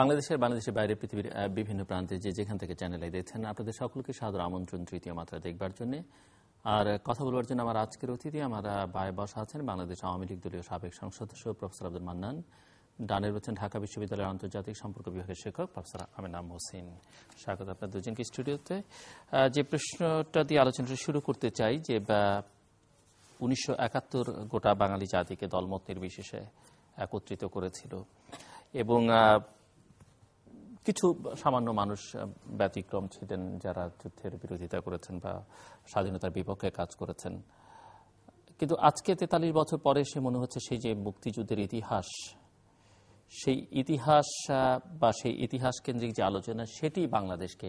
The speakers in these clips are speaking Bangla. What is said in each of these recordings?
বাংলাদেশের বাংলাদেশের বাইরে পৃথিবীর বিভিন্ন প্রান্তে যে যেখান থেকে চ্যানেলে দেখছেন আপনাদের সকলকে সাদর আমন্ত্রণ তৃতীয় মাত্রা দেখবার জন্য আর কথা বলবার জন্য আমার আজকের অতিথি আমার বায়ে বসা আছেন বাংলাদেশ আওয়ামী লীগ দলীয় সাবেক সংসদ সদস্য প্রফেসর আব্দুল মান্নান ডানের হচ্ছেন ঢাকা বিশ্ববিদ্যালয়ের আন্তর্জাতিক সম্পর্ক বিভাগের শিক্ষক প্রফেসর আমিনাম হোসেন স্বাগত আপনার দুজনকে স্টুডিওতে যে প্রশ্নটা দিয়ে আলোচনাটা শুরু করতে চাই যে উনিশশো গোটা বাঙালি জাতিকে দলমত নির্বিশেষে একত্রিত করেছিল এবং কিছু সামান্য মানুষ ব্যতিক্রম ছিলেন যারা যুদ্ধের বিরোধিতা করেছেন বা স্বাধীনতার বিপক্ষে কাজ করেছেন কিন্তু আজকে তেতাল্লিশ বছর পরে সে মনে হচ্ছে সেই যে মুক্তিযুদ্ধের ইতিহাস সেই ইতিহাস বা সেই ইতিহাস কেন্দ্রিক যে আলোচনা সেটি বাংলাদেশকে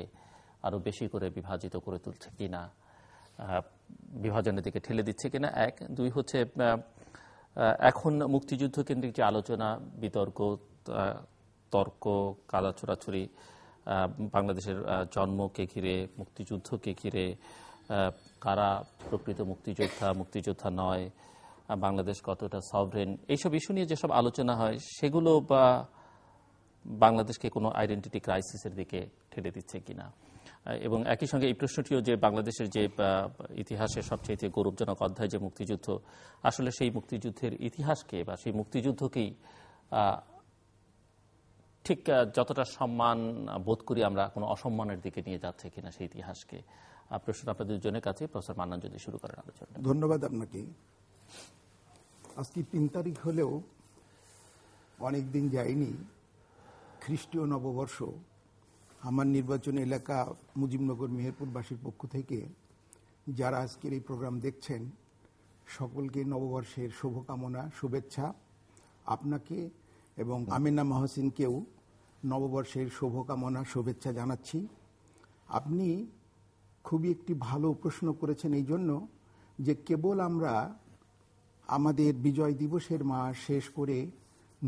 আরও বেশি করে বিভাজিত করে তুলছে কিনা বিভাজনের দিকে ঠেলে দিচ্ছে কিনা এক দুই হচ্ছে এখন মুক্তিযুদ্ধ কেন্দ্রিক যে আলোচনা বিতর্ক তর্ক কাদা ছোড়াছড়ি বাংলাদেশের জন্মকে ঘিরে মুক্তিযুদ্ধকে ঘিরে কারা প্রকৃত মুক্তিযোদ্ধা মুক্তিযোদ্ধা নয় বাংলাদেশ কতটা সভরেন এইসব ইস্যু নিয়ে যেসব আলোচনা হয় সেগুলো বা বাংলাদেশকে কোনো আইডেন্টিটি ক্রাইসিসের দিকে ঠেলে দিচ্ছে কিনা এবং একই সঙ্গে এই প্রশ্নটিও যে বাংলাদেশের যে ইতিহাসের সবচেয়ে গৌরবজনক অধ্যায় যে মুক্তিযুদ্ধ আসলে সেই মুক্তিযুদ্ধের ইতিহাসকে বা সেই মুক্তিযুদ্ধকেই ঠিক যতটা সম্মান বোধ করি আমরা কোনো অসম্মানের দিকে নিয়ে যাচ্ছে কিনা সেই ইতিহাসকে প্রশ্ন আপনাদের দুজনের কাছে প্রফেসর মান্নান যদি শুরু করেন আলোচনা ধন্যবাদ আপনাকে আজকে তিন তারিখ হলেও অনেক দিন যায়নি খ্রিস্টীয় নববর্ষ আমার নির্বাচন এলাকা মুজিবনগর মেহেরপুরবাসীর পক্ষ থেকে যারা আজকের এই প্রোগ্রাম দেখছেন সকলকে নববর্ষের শুভকামনা শুভেচ্ছা আপনাকে এবং আমিনা মহসিনকেও নববর্ষের শুভকামনা শুভেচ্ছা জানাচ্ছি আপনি খুবই একটি ভালো প্রশ্ন করেছেন এই জন্য যে কেবল আমরা আমাদের বিজয় দিবসের মাস শেষ করে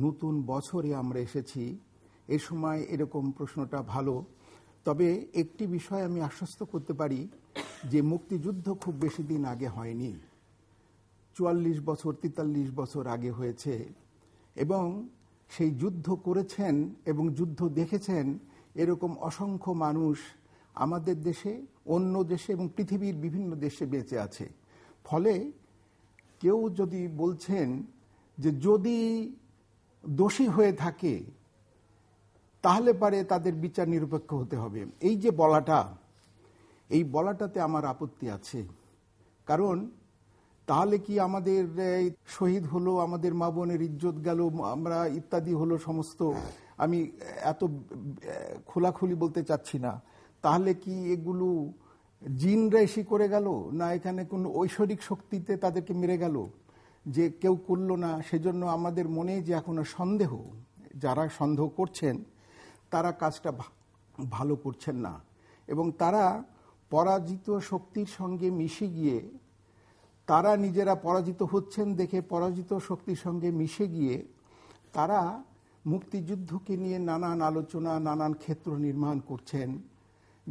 নতুন বছরে আমরা এসেছি এ সময় এরকম প্রশ্নটা ভালো তবে একটি বিষয় আমি আশ্বস্ত করতে পারি যে মুক্তিযুদ্ধ খুব বেশি দিন আগে হয়নি চুয়াল্লিশ বছর তেতাল্লিশ বছর আগে হয়েছে এবং সেই যুদ্ধ করেছেন এবং যুদ্ধ দেখেছেন এরকম অসংখ্য মানুষ আমাদের দেশে অন্য দেশে এবং পৃথিবীর বিভিন্ন দেশে বেঁচে আছে ফলে কেউ যদি বলছেন যে যদি দোষী হয়ে থাকে তাহলে পারে তাদের বিচার নিরপেক্ষ হতে হবে এই যে বলাটা এই বলাটাতে আমার আপত্তি আছে কারণ তাহলে কি আমাদের শহীদ হলো আমাদের মা বোনের ইজ্জত গেল আমরা ইত্যাদি হলো সমস্ত আমি এত খোলাখুলি বলতে চাচ্ছি না তাহলে কি এগুলো জিনরা রেশি করে গেল না এখানে কোন ঐশ্বরিক শক্তিতে তাদেরকে মেরে গেল যে কেউ করলো না সেজন্য আমাদের মনে যে এখনো সন্দেহ যারা সন্দেহ করছেন তারা কাজটা ভালো করছেন না এবং তারা পরাজিত শক্তির সঙ্গে মিশে গিয়ে তারা নিজেরা পরাজিত হচ্ছেন দেখে পরাজিত শক্তির সঙ্গে মিশে গিয়ে তারা মুক্তিযুদ্ধকে নিয়ে নানান আলোচনা নানান ক্ষেত্র নির্মাণ করছেন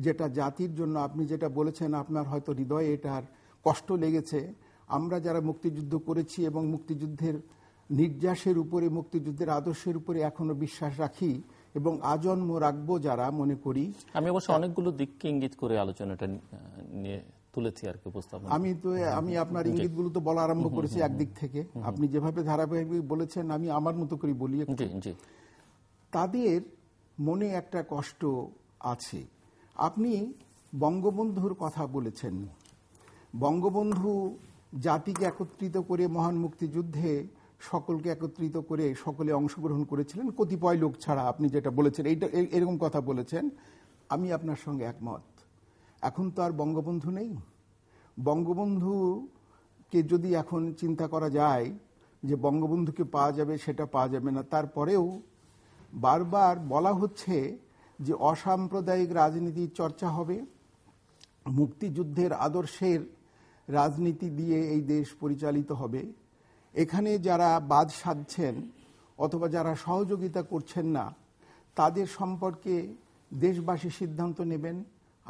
যেটা জাতির জন্য আপনি যেটা বলেছেন আপনার হয়তো হৃদয়ে এটার কষ্ট লেগেছে আমরা যারা মুক্তিযুদ্ধ করেছি এবং মুক্তিযুদ্ধের নির্যাসের উপরে মুক্তিযুদ্ধের আদর্শের উপরে এখনো বিশ্বাস রাখি এবং আজন্ম রাখবো যারা মনে করি আমি অবশ্য অনেকগুলো দিককে ইঙ্গিত করে আলোচনাটা নিয়ে তুলেছি আর কি উপস্থাপন আমি তো আমি আপনার ইঙ্গিতগুলো তো বলা আরম্ভ করেছি একদিক থেকে আপনি যেভাবে ধারাবাহিক বলেছেন আমি আমার মতো করে বলি তাদের মনে একটা কষ্ট আছে আপনি বঙ্গবন্ধুর কথা বলেছেন বঙ্গবন্ধু জাতিকে একত্রিত করে মহান মুক্তিযুদ্ধে সকলকে একত্রিত করে সকলে অংশগ্রহণ করেছিলেন কতিপয় লোক ছাড়া আপনি যেটা বলেছেন এইটা এরকম কথা বলেছেন আমি আপনার সঙ্গে একমত এখন তো আর বঙ্গবন্ধু নেই বঙ্গবন্ধুকে যদি এখন চিন্তা করা যায় যে বঙ্গবন্ধুকে পাওয়া যাবে সেটা পাওয়া যাবে না তারপরেও বারবার বলা হচ্ছে যে অসাম্প্রদায়িক রাজনীতি চর্চা হবে মুক্তিযুদ্ধের আদর্শের রাজনীতি দিয়ে এই দেশ পরিচালিত হবে এখানে যারা বাদ সাধছেন অথবা যারা সহযোগিতা করছেন না তাদের সম্পর্কে দেশবাসী সিদ্ধান্ত নেবেন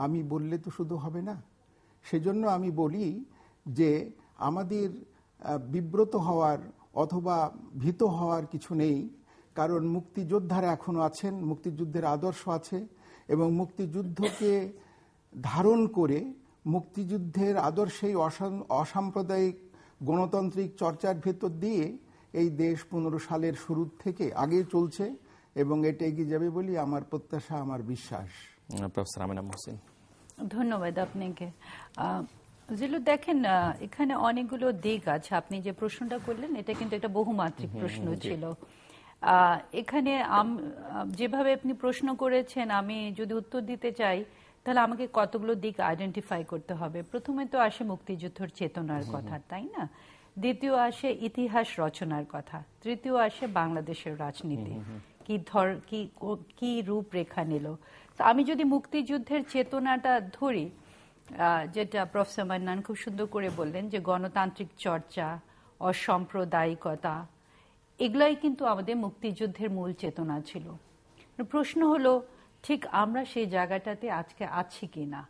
আমি বললে তো শুধু হবে না সেজন্য আমি বলি যে আমাদের বিব্রত হওয়ার অথবা ভীত হওয়ার কিছু নেই কারণ মুক্তিযোদ্ধারা এখনও আছেন মুক্তিযুদ্ধের আদর্শ আছে এবং মুক্তিযুদ্ধকে ধারণ করে মুক্তিযুদ্ধের আদর্শেই অসাম্প্রদায়িক গণতান্ত্রিক চর্চার ভেতর দিয়ে এই দেশ পনেরো সালের শুরু থেকে আগে চলছে এবং এটা এগিয়ে যাবে বলি আমার প্রত্যাশা আমার বিশ্বাস প্রফেসর আমিনা মহসিন ধন্যবাদ আপনাকে জিলু দেখেন এখানে অনেকগুলো দিক আছে আপনি যে প্রশ্নটা করলেন এটা কিন্তু একটা বহুমাত্রিক প্রশ্ন ছিল এখানে যেভাবে আপনি প্রশ্ন করেছেন আমি যদি উত্তর দিতে চাই তাহলে আমাকে কতগুলো দিক আইডেন্টিফাই করতে হবে প্রথমে তো আসে মুক্তিযুদ্ধর চেতনার কথা তাই না দ্বিতীয় আসে ইতিহাস রচনার কথা তৃতীয় আসে বাংলাদেশের রাজনীতি কি ধর কি কি রূপরেখা নিল আমি যদি মুক্তিযুদ্ধের চেতনাটা ধরি যেটা প্রফেসর মান্নান খুব সুন্দর করে বললেন যে গণতান্ত্রিক চর্চা অসাম্প্রদায়িকতা এগুলাই কিন্তু আমাদের মুক্তিযুদ্ধের মূল চেতনা ছিল প্রশ্ন হলো ঠিক আমরা সেই জায়গাটাতে আজকে আছি কি না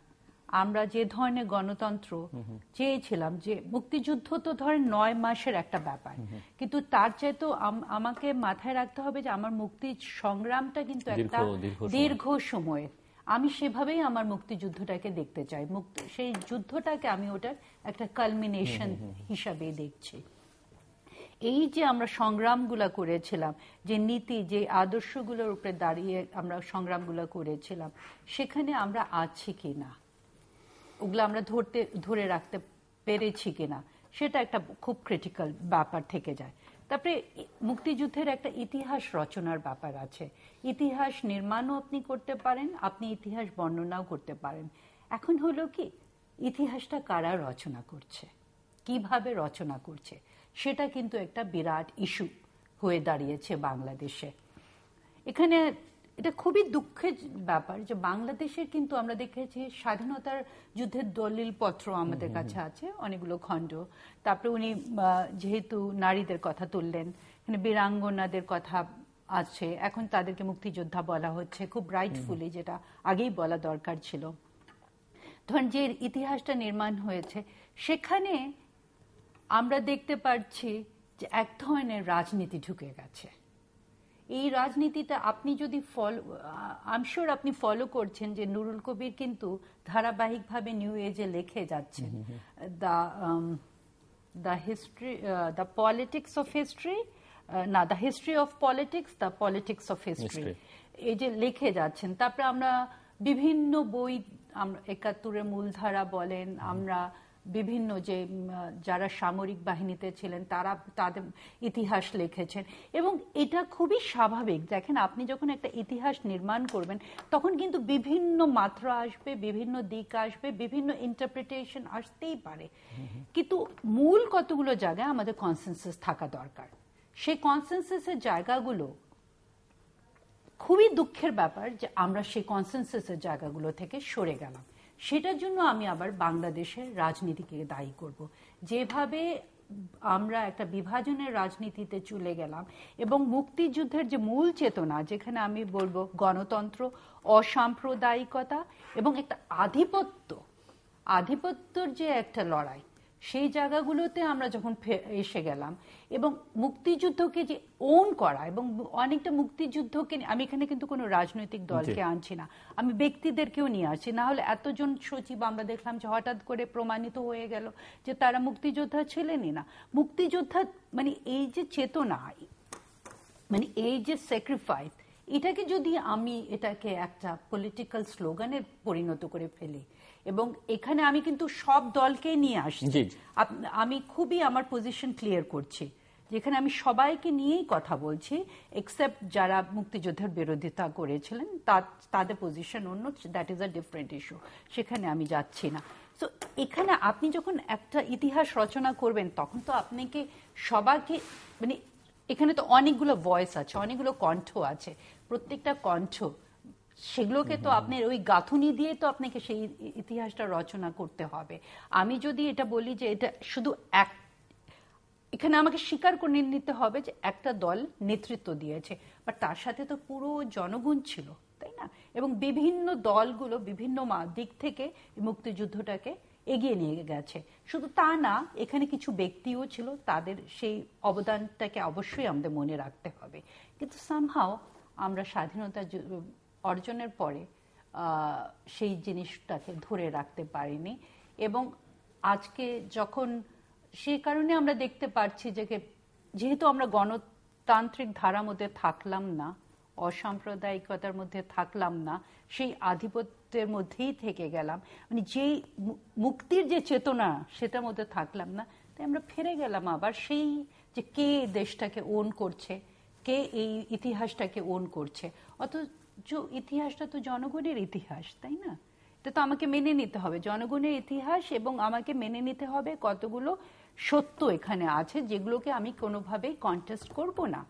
আমরা যে ধরনের গণতন্ত্র চেয়েছিলাম যে মুক্তিযুদ্ধ তো ধরেন নয় মাসের একটা ব্যাপার কিন্তু তার চাইতো আমাকে মাথায় রাখতে হবে যে আমার মুক্তি সংগ্রামটা কিন্তু একটা দীর্ঘ সময়ের আমি সেভাবেই আমার মুক্তিযুদ্ধটাকে দেখতে চাই সেই যুদ্ধটাকে আমি ওটার একটা কালমিনেশন হিসাবে দেখছি এই যে আমরা সংগ্রামগুলো করেছিলাম যে নীতি যে আদর্শগুলোর উপরে দাঁড়িয়ে আমরা সংগ্রামগুলো করেছিলাম সেখানে আমরা আছি কি না ওগুলো আমরা ধরতে ধরে রাখতে পেরেছি কিনা সেটা একটা খুব ক্রিটিক্যাল ব্যাপার থেকে যায় তারপরে মুক্তিযুদ্ধের একটা ইতিহাস রচনার ব্যাপার আছে ইতিহাস নির্মাণও আপনি করতে পারেন আপনি ইতিহাস বর্ণনাও করতে পারেন এখন হলো কি ইতিহাসটা কারা রচনা করছে কিভাবে রচনা করছে সেটা কিন্তু একটা বিরাট ইস্যু হয়ে দাঁড়িয়েছে বাংলাদেশে এখানে এটা খুবই দুঃখের ব্যাপার যে বাংলাদেশের কিন্তু আমরা দেখেছি স্বাধীনতার যুদ্ধের দলিল পত্র আমাদের কাছে আছে অনেকগুলো খণ্ড তারপরে উনি যেহেতু নারীদের কথা তুললেন এখানে বীরাঙ্গনাদের কথা আছে এখন তাদেরকে মুক্তিযোদ্ধা বলা হচ্ছে খুব রাইটফুলি যেটা আগেই বলা দরকার ছিল ধরেন যে ইতিহাসটা নির্মাণ হয়েছে সেখানে আমরা দেখতে পাচ্ছি যে এক ধরনের রাজনীতি ঢুকে গেছে এই রাজনীতিটা আপনি যদি ফলো আমশোর আপনি ফলো করছেন যে নুরুল কবির কিন্তু ধারাবাহিকভাবে নিউ এজে লেখে যাচ্ছেন the the history the politics of history না the history of politics the politics of history এই যে লিখে যাচ্ছেন তারপরে আমরা বিভিন্ন বই আমরা একাত্তরের মূলধারা বলেন আমরা বিভিন্ন যে যারা সামরিক বাহিনীতে ছিলেন তারা তাদের ইতিহাস লিখেছেন এবং এটা খুবই স্বাভাবিক দেখেন আপনি যখন একটা ইতিহাস নির্মাণ করবেন তখন কিন্তু বিভিন্ন মাত্রা আসবে বিভিন্ন দিক আসবে বিভিন্ন ইন্টারপ্রিটেশন আসতেই পারে কিন্তু মূল কতগুলো জায়গায় আমাদের কনসেন্সাস থাকা দরকার সেই কনসেন্সাসের জায়গাগুলো খুবই দুঃখের ব্যাপার যে আমরা সেই কনসেন্সাসের জায়গাগুলো থেকে সরে গেলাম সেটার জন্য আমি আবার বাংলাদেশের রাজনীতিকে দায়ী করব যেভাবে আমরা একটা বিভাজনের রাজনীতিতে চলে গেলাম এবং মুক্তিযুদ্ধের যে মূল চেতনা যেখানে আমি বলবো গণতন্ত্র অসাম্প্রদায়িকতা এবং একটা আধিপত্য আধিপত্যর যে একটা লড়াই সেই জায়গাগুলোতে আমরা যখন এসে গেলাম এবং মুক্তিযুদ্ধকে যে ওন করা এবং অনেকটা মুক্তিযুদ্ধকে আমি এখানে কিন্তু কোনো রাজনৈতিক দলকে আনছি না আমি ব্যক্তিদেরকেও নিয়ে আসছি না হলে এতজন সচিব আমরা দেখলাম যে হঠাৎ করে প্রমাণিত হয়ে গেল যে তারা মুক্তিযোদ্ধা ছিলেনই না মুক্তিযোদ্ধা মানে এই যে চেতনা মানে এই যে স্যাক্রিফাইস এটাকে যদি আমি এটাকে একটা পলিটিক্যাল স্লোগানে পরিণত করে ফেলি এবং এখানে আমি কিন্তু সব দলকে নিয়ে আসছি আমি খুবই আমার পজিশন ক্লিয়ার করছি যেখানে আমি সবাইকে নিয়েই কথা বলছি এক্সেপ্ট যারা মুক্তিযোদ্ধার বিরোধিতা করেছিলেন তাদের পজিশন অন্য that is a different issue সেখানে আমি যাচ্ছি না তো এখানে আপনি যখন একটা ইতিহাস রচনা করবেন তখন তো আপনাকে সবাইকে মানে এখানে তো অনেকগুলো ভয়েস আছে অনেকগুলো কণ্ঠ আছে প্রত্যেকটা কণ্ঠ সেগুলোকে তো আপনার ওই গাঁথুনি দিয়ে তো আপনাকে সেই ইতিহাসটা রচনা করতে হবে আমি যদি এটা বলি যে এটা শুধু এক এখানে আমাকে স্বীকার করে নিতে হবে যে একটা দল নেতৃত্ব দিয়েছে বাট তার সাথে তো পুরো জনগণ ছিল তাই না এবং বিভিন্ন দলগুলো বিভিন্ন দিক থেকে মুক্তিযুদ্ধটাকে এগিয়ে নিয়ে গেছে শুধু তা না এখানে কিছু ব্যক্তিও ছিল তাদের সেই অবদানটাকে অবশ্যই আমাদের মনে রাখতে হবে কিন্তু সামহাও আমরা স্বাধীনতা অর্জনের পরে সেই জিনিসটাকে ধরে রাখতে পারিনি এবং আজকে যখন সেই কারণে আমরা দেখতে পাচ্ছি যে যেহেতু আমরা গণতান্ত্রিক ধারা মধ্যে থাকলাম না অসাম্প্রদায়িকতার মধ্যে থাকলাম না সেই আধিপত্যের মধ্যেই থেকে গেলাম মানে যেই মুক্তির যে চেতনা সেটার মধ্যে থাকলাম না তাই আমরা ফিরে গেলাম আবার সেই যে কে দেশটাকে ওন করছে কে এই ইতিহাসটাকে ওন করছে অত যে ইতিহাসটা তো জনগণের ইতিহাস তাই না এটা তো আমাকে মেনে নিতে হবে জনগণের ইতিহাস এবং আমাকে মেনে নিতে হবে কতগুলো সত্য এখানে আছে যেগুলোকে আমি কোনোভাবেই কন্টেস্ট করব না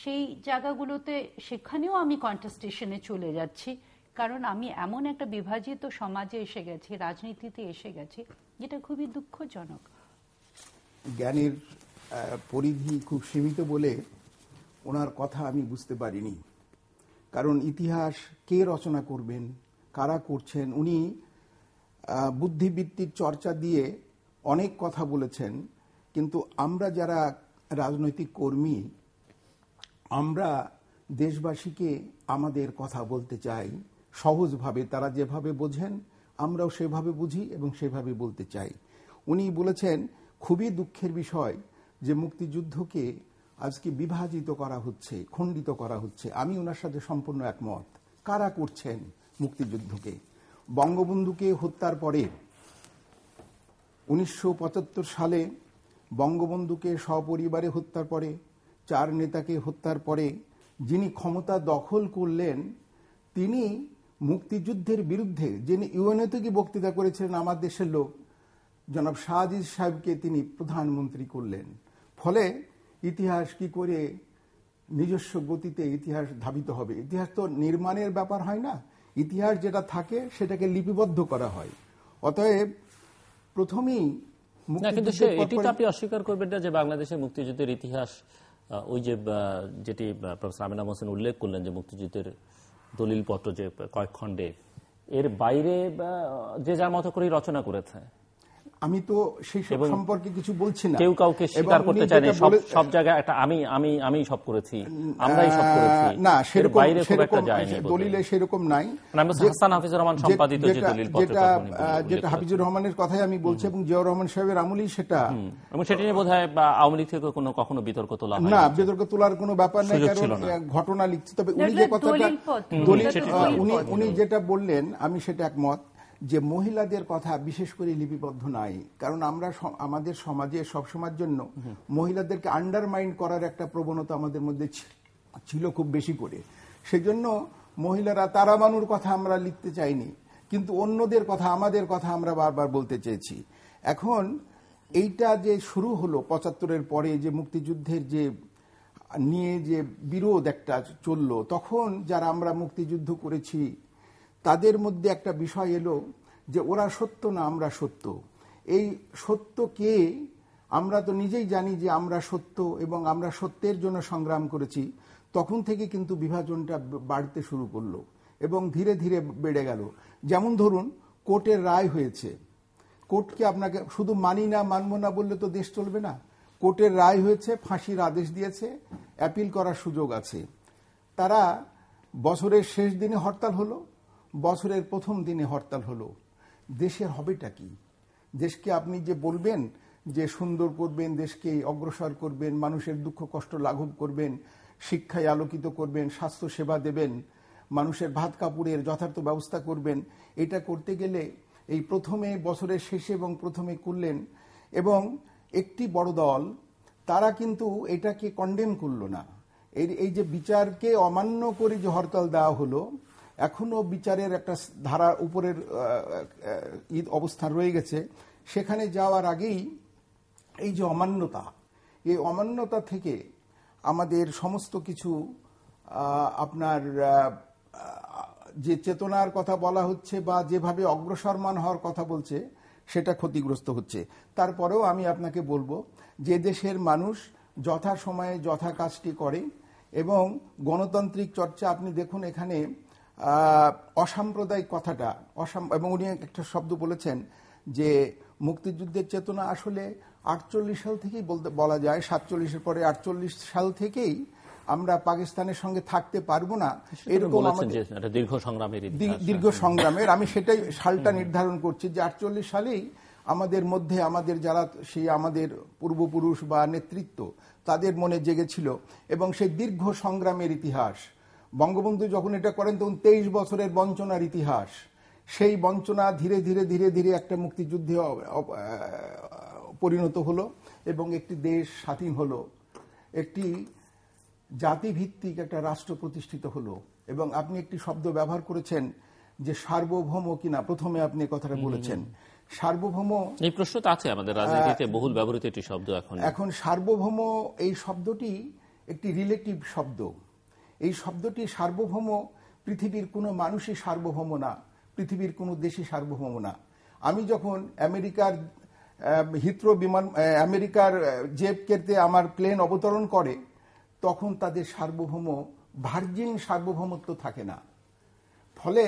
সেই জায়গাগুলোতে সেখানেও আমি কন্টেস্টেশনে চলে যাচ্ছি কারণ আমি এমন একটা বিভাজিত সমাজে এসে গেছি রাজনীতিতে এসে গেছি যেটা খুবই দুঃখজনক জ্ঞানের পরিধি খুব সীমিত বলে ওনার কথা আমি বুঝতে পারিনি কারণ ইতিহাস কে রচনা করবেন কারা করছেন উনি বুদ্ধিবৃত্তির চর্চা দিয়ে অনেক কথা বলেছেন কিন্তু আমরা যারা রাজনৈতিক কর্মী আমরা দেশবাসীকে আমাদের কথা বলতে চাই সহজভাবে তারা যেভাবে বোঝেন আমরাও সেভাবে বুঝি এবং সেভাবে বলতে চাই উনি বলেছেন খুবই দুঃখের বিষয় যে মুক্তিযুদ্ধকে আজকে বিভাজিত করা হচ্ছে খণ্ডিত করা হচ্ছে আমি ওনার সাথে সম্পূর্ণ একমত কারা করছেন মুক্তিযুদ্ধকে বঙ্গবন্ধুকে হত্যার পরে উনিশশো সালে বঙ্গবন্ধুকে সপরিবারে হত্যার পরে চার নেতাকে হত্যার পরে যিনি ক্ষমতা দখল করলেন তিনি মুক্তিযুদ্ধের বিরুদ্ধে যিনি ইউএনএতে কি বক্তৃতা করেছিলেন আমার দেশের লোক জনাব শাহজিজ সাহেবকে তিনি প্রধানমন্ত্রী করলেন ফলে ইতিহাস কি করে নিজস্ব গতিতে ইতিহাস ধাবিত হবে ইতিহাস তো নির্মাণের ব্যাপার হয় না ইতিহাস যেটা থাকে সেটাকে লিপিবদ্ধ করা হয় অতএব প্রথমেই কিন্তু এটি আপনি অস্বীকার করবেন না যে বাংলাদেশের মুক্তিযুদ্ধের ইতিহাস ওই যে যেটি আমিনা হোসেন উল্লেখ করলেন যে মুক্তিযুদ্ধের পত্র যে কয়েক এর বাইরে যে যার মতো করেই রচনা করেছে আমি তো সেই সব সম্পর্কে কিছু বলছি না কেউ কাউকে স্বীকার করতে চাই না সব সব জায়গায় একটা আমি আমি আমি সব করেছি আমরাই সব করেছি না সেরকম বাইরে একটা যায় না দলিলে সেরকম নাই মানে হাসান হাফিজুর রহমান সম্পাদিত যে দলিল যেটা যেটা হাফিজুর রহমানের কথাই আমি বলছি এবং জিয়াউর রহমান সাহেবের আমলেই সেটা এবং সেটা নিয়ে বোধহয় আওয়ামী লীগ থেকে কোনো কখনো বিতর্ক তোলা না বিতর্ক তোলার কোনো ব্যাপার নাই কারণ ঘটনা লিখছি তবে উনি যে কথাটা দলিল উনি উনি যেটা বললেন আমি সেটা একমত যে মহিলাদের কথা বিশেষ করে লিপিবদ্ধ নাই কারণ আমরা আমাদের সমাজে সব সময়ের জন্য মহিলাদেরকে আন্ডারমাইন্ড করার একটা প্রবণতা আমাদের মধ্যে ছিল খুব বেশি করে সেজন্য মহিলারা তারাবানুর কথা আমরা লিখতে চাইনি কিন্তু অন্যদের কথা আমাদের কথা আমরা বারবার বলতে চেয়েছি এখন এইটা যে শুরু হলো পঁচাত্তরের পরে যে মুক্তিযুদ্ধের যে নিয়ে যে বিরোধ একটা চলল তখন যারা আমরা মুক্তিযুদ্ধ করেছি তাদের মধ্যে একটা বিষয় এলো যে ওরা সত্য না আমরা সত্য এই সত্যকে আমরা তো নিজেই জানি যে আমরা সত্য এবং আমরা সত্যের জন্য সংগ্রাম করেছি তখন থেকে কিন্তু বিভাজনটা বাড়তে শুরু করলো এবং ধীরে ধীরে বেড়ে গেল যেমন ধরুন কোর্টের রায় হয়েছে কোর্টকে আপনাকে শুধু মানি না মানব না বললে তো দেশ চলবে না কোর্টের রায় হয়েছে ফাঁসির আদেশ দিয়েছে অ্যাপিল করার সুযোগ আছে তারা বছরের শেষ দিনে হরতাল হলো বছরের প্রথম দিনে হরতাল হলো দেশের হবেটা কি দেশকে আপনি যে বলবেন যে সুন্দর করবেন দেশকে অগ্রসর করবেন মানুষের দুঃখ কষ্ট লাঘব করবেন শিক্ষায় আলোকিত করবেন স্বাস্থ্য সেবা দেবেন মানুষের ভাত কাপড়ের যথার্থ ব্যবস্থা করবেন এটা করতে গেলে এই প্রথমে বছরের শেষে এবং প্রথমে করলেন এবং একটি বড় দল তারা কিন্তু এটাকে কন্ডেম করল না এই যে বিচারকে অমান্য করে যে হরতাল দেওয়া হলো এখনও বিচারের একটা ধারা উপরের ঈদ অবস্থান রয়ে গেছে সেখানে যাওয়ার আগেই এই যে অমান্যতা এই অমান্যতা থেকে আমাদের সমস্ত কিছু আপনার যে চেতনার কথা বলা হচ্ছে বা যেভাবে অগ্রসরমান হওয়ার কথা বলছে সেটা ক্ষতিগ্রস্ত হচ্ছে তারপরেও আমি আপনাকে বলবো যে দেশের মানুষ যথা সময়ে যথা কাজটি করে এবং গণতান্ত্রিক চর্চা আপনি দেখুন এখানে অসাম্প্রদায়িক কথাটা অসাম এবং উনি একটা শব্দ বলেছেন যে মুক্তিযুদ্ধের চেতনা আসলে আটচল্লিশ সাল থেকেই বলতে বলা যায় সাতচল্লিশের পরে আটচল্লিশ সাল থেকেই আমরা পাকিস্তানের সঙ্গে থাকতে পারবো না এরকম দীর্ঘ সংগ্রামের দীর্ঘ সংগ্রামের আমি সেটাই সালটা নির্ধারণ করছি যে আটচল্লিশ সালেই আমাদের মধ্যে আমাদের যারা সেই আমাদের পূর্বপুরুষ বা নেতৃত্ব তাদের মনে জেগেছিল এবং সেই দীর্ঘ সংগ্রামের ইতিহাস বঙ্গবন্ধু যখন এটা করেন তখন তেইশ বছরের বঞ্চনার ইতিহাস সেই বঞ্চনা ধীরে ধীরে ধীরে ধীরে একটা মুক্তিযুদ্ধে পরিণত হলো এবং একটি দেশ স্বাধীন হলো একটি জাতিভিত্তিক একটা রাষ্ট্র প্রতিষ্ঠিত হলো এবং আপনি একটি শব্দ ব্যবহার করেছেন যে সার্বভৌম কিনা প্রথমে আপনি কথাটা বলেছেন সার্বভৌম এই প্রশ্ন তো আছে আমাদের রাজনীতিতে বহুল ব্যবহৃত একটি শব্দ এখন এখন সার্বভৌম এই শব্দটি একটি রিলেটিভ শব্দ এই শব্দটি সার্বভৌম পৃথিবীর কোনো মানুষই সার্বভৌম না পৃথিবীর কোনো দেশই সার্বভৌম না আমি যখন আমেরিকার হিত্র বিমান আমেরিকার জেপকেতে আমার প্লেন অবতরণ করে তখন তাদের সার্বভৌম ভার্জিন সার্বভৌমত্ব থাকে না ফলে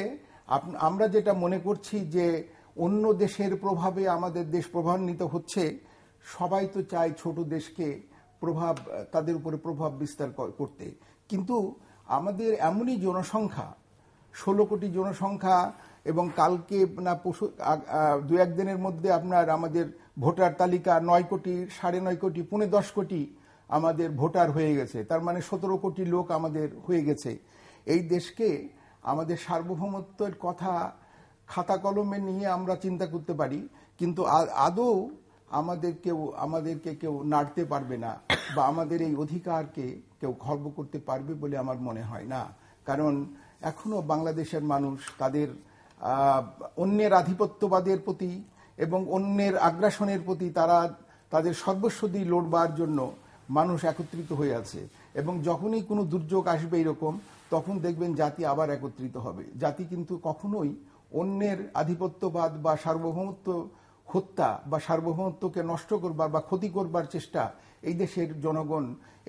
আমরা যেটা মনে করছি যে অন্য দেশের প্রভাবে আমাদের দেশ প্রভান্বিত হচ্ছে সবাই তো চায় ছোট দেশকে প্রভাব তাদের উপরে প্রভাব বিস্তার করতে কিন্তু আমাদের এমনই জনসংখ্যা ষোলো কোটি জনসংখ্যা এবং কালকে না পশু দু একদিনের মধ্যে আপনার আমাদের ভোটার তালিকা নয় কোটি সাড়ে নয় কোটি পুনে দশ কোটি আমাদের ভোটার হয়ে গেছে তার মানে সতেরো কোটি লোক আমাদের হয়ে গেছে এই দেশকে আমাদের সার্বভৌমত্বের কথা খাতা কলমে নিয়ে আমরা চিন্তা করতে পারি কিন্তু আদৌ আমাদের কেউ আমাদেরকে কেউ নাড়তে পারবে না বা আমাদের এই অধিকারকে কেউ খর্ব করতে পারবে বলে আমার মনে হয় না কারণ এখনও বাংলাদেশের মানুষ তাদের অন্যের আধিপত্যবাদের প্রতি এবং অন্যের আগ্রাসনের প্রতি তারা তাদের সর্বস্ব দিয়ে লড়বার জন্য মানুষ একত্রিত হয়ে আছে এবং যখনই কোনো দুর্যোগ আসবে এরকম তখন দেখবেন জাতি আবার একত্রিত হবে জাতি কিন্তু কখনোই অন্যের আধিপত্যবাদ বা সার্বভৌমত্ব হত্যা বা সার্বভৌমত্বকে নষ্ট করবার বা ক্ষতি করবার চেষ্টা এই দেশের জনগণ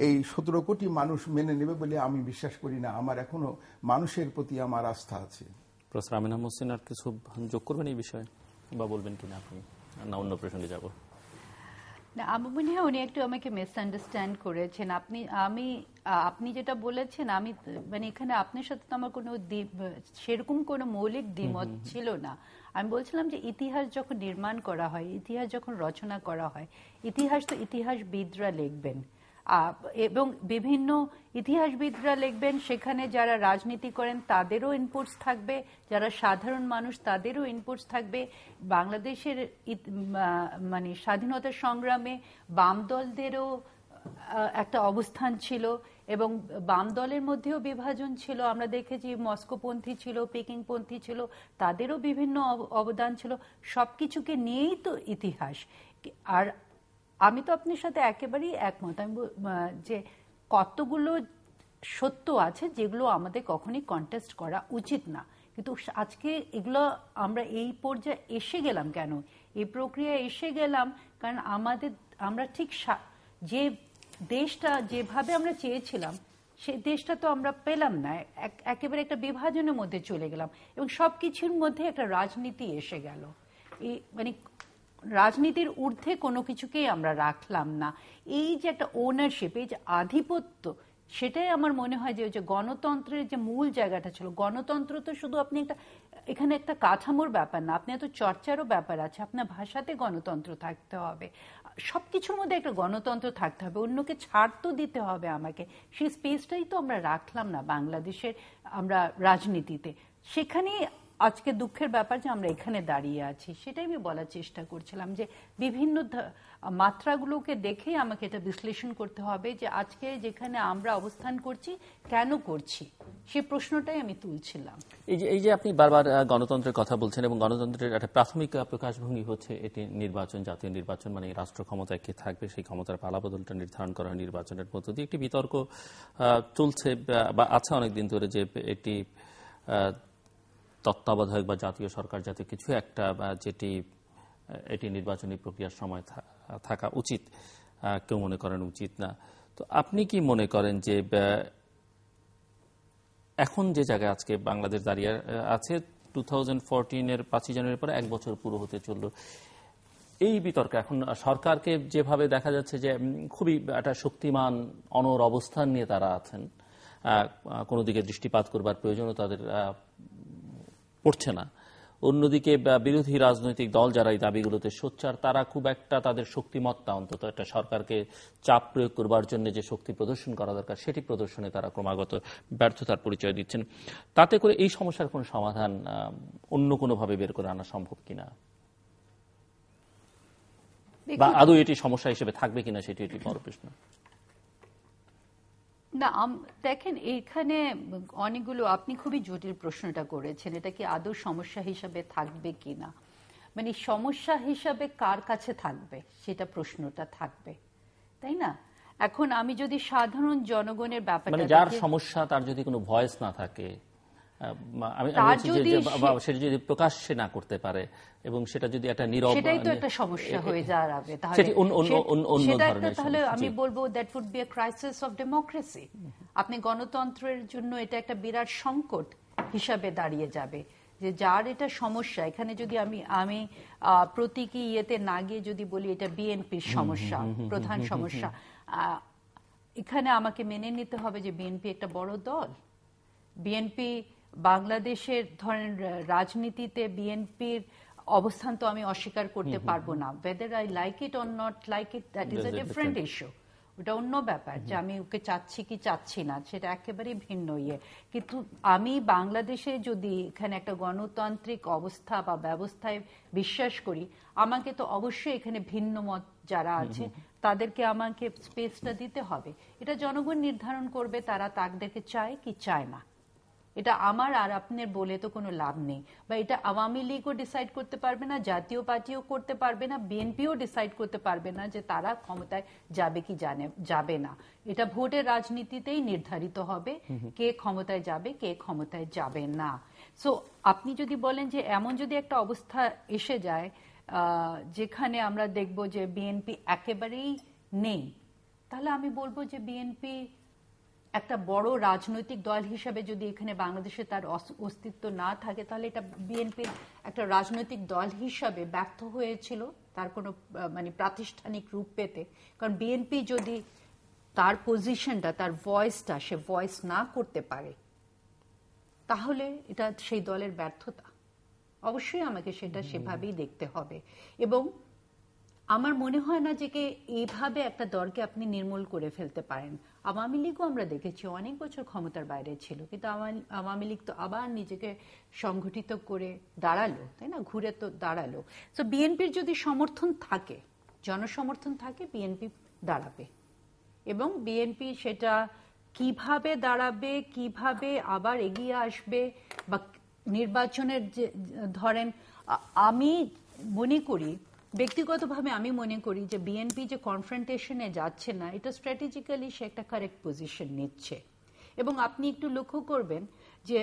এই সতেরো কোটি মানুষ মেনে নেবে বলে আমি বিশ্বাস করি না আমার এখনো মানুষের প্রতি আমার আস্থা আছে প্রফেসর আমিনা হোসেন আর কিছু যোগ করবেন এই বিষয়ে বা বলবেন কিনা আপনি না অন্য প্রসঙ্গে যাবো না আমার মনে হয় উনি একটু আমাকে মিসআন্ডারস্ট্যান্ড করেছেন আপনি আমি আপনি যেটা বলেছেন আমি মানে এখানে আপনার সাথে তো আমার কোনো সেরকম কোনো মৌলিক দ্বিমত ছিল না আমি বলছিলাম যে ইতিহাস যখন নির্মাণ করা হয় ইতিহাস যখন রচনা করা হয় ইতিহাস তো ইতিহাসবিদরা লিখবেন এবং বিভিন্ন ইতিহাসবিদরা লিখবেন সেখানে যারা রাজনীতি করেন তাদেরও ইনপুটস থাকবে যারা সাধারণ মানুষ তাদেরও ইনপুটস থাকবে বাংলাদেশের মানে স্বাধীনতা সংগ্রামে বাম দলদেরও একটা অবস্থান ছিল এবং বাম দলের মধ্যেও বিভাজন ছিল আমরা দেখেছি মস্কোপন্থী ছিল পেকিংপন্থী ছিল তাদেরও বিভিন্ন অবদান ছিল সব কিছুকে নিয়েই তো ইতিহাস আর আমি তো আপনার সাথে একেবারেই একমত আমি যে কতগুলো সত্য আছে যেগুলো আমাদের কখনই কন্টেস্ট করা উচিত না কিন্তু আজকে এগুলো আমরা এই পর্যায়ে এসে গেলাম কেন এই প্রক্রিয়া এসে গেলাম কারণ আমাদের আমরা ঠিক যে দেশটা যেভাবে আমরা চেয়েছিলাম সে দেশটা তো আমরা পেলাম না একেবারে একটা বিভাজনের মধ্যে চলে গেলাম এবং সব কিছুর মধ্যে একটা রাজনীতি এসে গেল এই মানে রাজনীতির ঊর্ধ্বে কোনো কিছুকেই আমরা রাখলাম না এই যে একটা ওনারশিপ এই যে আধিপত্য সেটাই আমার মনে হয় যে ওই যে গণতন্ত্রের যে মূল জায়গাটা ছিল গণতন্ত্র তো শুধু আপনি একটা এখানে একটা কাঠামোর ব্যাপার না আপনি এত চর্চারও ব্যাপার আছে আপনার ভাষাতে গণতন্ত্র থাকতে হবে সব কিছুর মধ্যে একটা গণতন্ত্র থাকতে হবে অন্যকে ছাড় তো দিতে হবে আমাকে সেই স্পেসটাই তো আমরা রাখলাম না বাংলাদেশের আমরা রাজনীতিতে সেখানে আজকে দুঃখের ব্যাপার যে আমরা এখানে দাঁড়িয়ে আছি সেটাই আমি বলার চেষ্টা করছিলাম যে বিভিন্ন মাত্রাগুলোকে দেখেই আমাকে এটা বিশ্লেষণ করতে হবে যে আজকে যেখানে আমরা অবস্থান করছি কেন করছি সে প্রশ্নটাই আমি তুলছিলাম এই যে এই যে আপনি বারবার গণতন্ত্রের কথা বলছেন এবং গণতন্ত্রের একটা প্রাথমিক প্রকাশভঙ্গি হচ্ছে এটি নির্বাচন জাতীয় নির্বাচন মানে রাষ্ট্র ক্ষমতায় কে থাকবে সেই ক্ষমতার পালাবদলটা নির্ধারণ করা হয় নির্বাচনের মধ্য দিয়ে একটি বিতর্ক চলছে বা আছে অনেকদিন ধরে যে এটি তত্ত্বাবধায়ক বা জাতীয় সরকার জাতীয় কিছু একটা যেটি এটি নির্বাচনী প্রক্রিয়ার সময় থাকা উচিত কেউ মনে করেন উচিত না তো আপনি কি মনে করেন যে এখন যে জায়গায় আজকে বাংলাদেশ দাঁড়িয়ে আছে টু থাউজেন্ড ফোরটিনের পাঁচই জানুয়ারির পরে এক বছর পুরো হতে চলল এই বিতর্ক এখন সরকারকে যেভাবে দেখা যাচ্ছে যে খুবই একটা শক্তিমান অনর অবস্থান নিয়ে তারা আছেন কোনো দিকে দৃষ্টিপাত করবার প্রয়োজনও তাদের করছে না অন্যদিকে বিরোধী রাজনৈতিক দল যারা এই দাবিগুলোতে সোচ্চার তারা খুব একটা তাদের শক্তিমত্তা অন্তত একটা সরকারকে চাপ প্রয়োগ করবার জন্য যে শক্তি প্রদর্শন করা দরকার সেটি প্রদর্শনে তারা ক্রমাগত ব্যর্থতার পরিচয় দিচ্ছেন তাতে করে এই সমস্যার কোন সমাধান অন্য কোনোভাবে বের করে আনা সম্ভব কিনা বা আদৌ এটি সমস্যা হিসেবে থাকবে কিনা সেটি একটি বড় প্রশ্ন না দেখেন এইখানে অনেকগুলো আপনি খুবই জটিল প্রশ্নটা করেছেন এটা কি আদৌ সমস্যা হিসাবে থাকবে কি না মানে সমস্যা হিসাবে কার কাছে থাকবে সেটা প্রশ্নটা থাকবে তাই না এখন আমি যদি সাধারণ জনগণের ব্যাপারে মানে যার সমস্যা তার যদি কোনো ভয়েস না থাকে আমি বলবো that would be crisis of democracy আপনি গণতন্ত্রের জন্য এটা একটা বিরাট সংকট হিসাবে দাঁড়িয়ে যাবে যে যার এটা সমস্যা এখানে যদি আমি আমি প্রতীকী ইয়েতে না গিয়ে যদি বলি এটা বিএনপির সমস্যা প্রধান সমস্যা এখানে আমাকে মেনে নিতে হবে যে বিএনপি একটা বড় দল বিএনপি বাংলাদেশের ধরেন রাজনীতিতে বিএনপির অবস্থান তো আমি অস্বীকার করতে পারবো না whether I like it or not like it that is a different issue ওটা অন্য ব্যাপার যে আমি ওকে চাচ্ছি কি চাচ্ছি না সেটা একেবারেই ভিন্ন ইয়ে কিন্তু আমি বাংলাদেশে যদি এখানে একটা গণতান্ত্রিক অবস্থা বা ব্যবস্থায় বিশ্বাস করি আমাকে তো অবশ্যই এখানে ভিন্ন মত যারা আছে তাদেরকে আমাকে স্পেসটা দিতে হবে এটা জনগণ নির্ধারণ করবে তারা তাদেরকে চায় কি চায় না এটা আমার আর আপনার বলে তো কোনো লাভ নেই বা এটা আওয়ামী লীগও ডিসাইড করতে পারবে না জাতীয় পার্টিও করতে পারবে না বিএনপিও ডিসাইড করতে পারবে না যে তারা ক্ষমতায় যাবে কি জানে যাবে না এটা ভোটের রাজনীতিতেই নির্ধারিত হবে কে ক্ষমতায় যাবে কে ক্ষমতায় যাবে না সো আপনি যদি বলেন যে এমন যদি একটা অবস্থা এসে যায় যেখানে আমরা দেখব যে বিএনপি একেবারেই নেই তাহলে আমি বলবো যে বিএনপি একটা বড় রাজনৈতিক দল হিসাবে যদি এখানে বাংলাদেশে তার অস্তিত্ব না থাকে তাহলে এটা বিএনপির একটা রাজনৈতিক দল হিসাবে ব্যর্থ হয়েছিল তার কোনো মানে প্রাতিষ্ঠানিক রূপ পেতে কারণ বিএনপি যদি তার পজিশনটা তার ভয়েসটা সে ভয়েস না করতে পারে তাহলে এটা সেই দলের ব্যর্থতা অবশ্যই আমাকে সেটা সেভাবেই দেখতে হবে এবং আমার মনে হয় না যে কে এইভাবে একটা দলকে আপনি নির্মূল করে ফেলতে পারেন আওয়ামী লীগও আমরা দেখেছি অনেক বছর ক্ষমতার বাইরে ছিল কিন্তু আওয়ামী লীগ তো আবার নিজেকে সংগঠিত করে দাঁড়ালো তাই না ঘুরে তো দাঁড়ালো তো বিএনপির যদি সমর্থন থাকে জনসমর্থন থাকে বিএনপি দাঁড়াবে এবং বিএনপি সেটা কিভাবে দাঁড়াবে কিভাবে আবার এগিয়ে আসবে বা নির্বাচনের যে ধরেন আমি মনে করি ব্যক্তিগতভাবে আমি মনে করি যে বিএনপি যে কনফ্রন্টেশনে যাচ্ছে না এটা স্ট্র্যাটেজিক্যালি সে একটা কারেক্ট পজিশন নিচ্ছে এবং আপনি একটু লক্ষ্য করবেন যে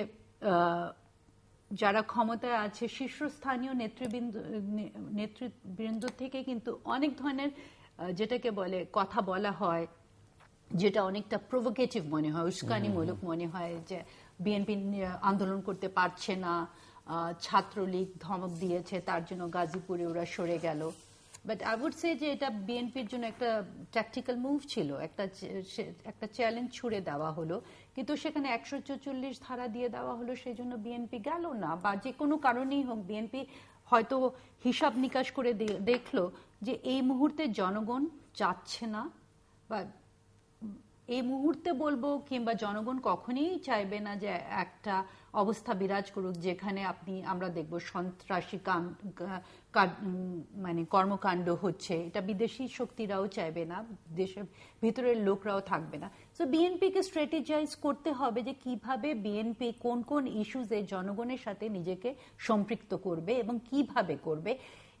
যারা ক্ষমতায় আছে শীর্ষস্থানীয় নেতৃবৃন্দ নেতৃবৃন্দ থেকে কিন্তু অনেক ধরনের যেটাকে বলে কথা বলা হয় যেটা অনেকটা প্রভোকেটিভ মনে হয় উস্কানিমূলক মনে হয় যে বিএনপি আন্দোলন করতে পারছে না ছাত্রলীগ ধমক দিয়েছে তার জন্য গাজীপুরে ওরা সরে গেল বাট আই উড সে যে এটা বিএনপির জন্য একটা ট্র্যাকটিক্যাল মুভ ছিল একটা একটা চ্যালেঞ্জ ছুড়ে দেওয়া হলো কিন্তু সেখানে একশো চৌচল্লিশ ধারা দিয়ে দেওয়া হলো সেই জন্য বিএনপি গেল না বা যে কোনো কারণেই হোক বিএনপি হয়তো হিসাব নিকাশ করে দেখলো যে এই মুহূর্তে জনগণ চাচ্ছে না বা এই মুহূর্তে বলবো কিংবা জনগণ কখনই চাইবে না যে একটা অবস্থা বিরাজ করুক যেখানে আপনি আমরা দেখব সন্ত্রাসী মানে কর্মকাণ্ড হচ্ছে এটা বিদেশি শক্তিরাও চাইবে না দেশের ভিতরের লোকরাও থাকবে না তো কে স্ট্র্যাটেজাইজ করতে হবে যে কিভাবে বিএনপি কোন কোন ইস্যুজে জনগণের সাথে নিজেকে সম্পৃক্ত করবে এবং কিভাবে করবে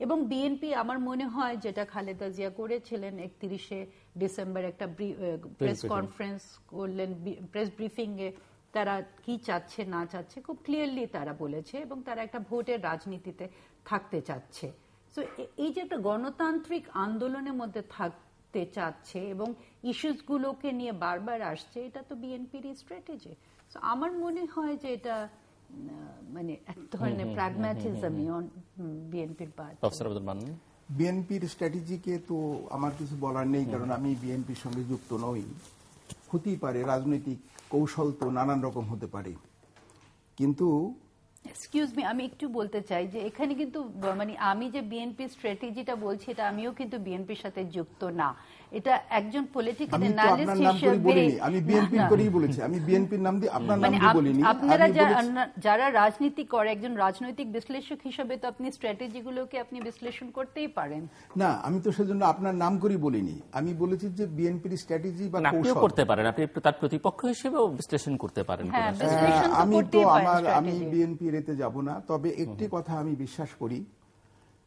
এবং বিএনপি আমার মনে হয় যেটা খালেদা জিয়া করেছিলেন একত্রিশে ডিসেম্বর একটা প্রেস কনফারেন্স করলেন প্রেস ব্রিফিং এ তারা কি চাচ্ছে না চাচ্ছে খুব ক্লিয়ারলি তারা বলেছে এবং তারা একটা ভোটের রাজনীতিতে থাকতে চাচ্ছে সো এই যে একটা গণতান্ত্রিক আন্দোলনের মধ্যে থাকতে চাচ্ছে এবং ইস্যুসগুলোকে নিয়ে বারবার আসছে এটা তো বিএনপির স্ট্র্যাটেজি সো আমার মনে হয় যে এটা মানে এক ধরনের প্র্যাগম্যাটিজমই বিএনপির বিএনপির স্ট্র্যাটেজিকে তো আমার কিছু বলার নেই কারণ আমি বিএনপির সঙ্গে যুক্ত নই হতেই পারে রাজনৈতিক কৌশল তো নানান রকম হতে পারে কিন্তু এক্সকিউজ মি আমি একটু বলতে চাই যে এখানে কিন্তু মানে আমি যে বিএনপি স্ট্র্যাটেজিটা বলছি এটা আমিও কিন্তু বিএনপির সাথে যুক্ত না এটা একজন পলিটিক্যাল অ্যানালিস্ট হিসেবে আমি বিএনপি করেই বলেছি আমি বিএনপির নাম দিয়ে আপনার নাম মানে দিয়ে বলিনি আপনারা যারা রাজনীতি করে একজন রাজনৈতিক বিশ্লেষক হিসেবে তো আপনি স্ট্র্যাটেজিগুলোকে আপনি বিশ্লেষণ করতেই পারেন না আমি তো সেজন্য আপনার নাম করেই বলিনি আমি বলেছি যে বিএনপির স্ট্র্যাটেজি বা কৌশল করতে পারেন আপনি তার প্রতিপক্ষ হিসেবেও বিশ্লেষণ করতে পারেন হ্যাঁ, হ্যাঁ, আমি তো আমার আমি বিএনপি রেতে যাব না তবে একটি কথা আমি বিশ্বাস করি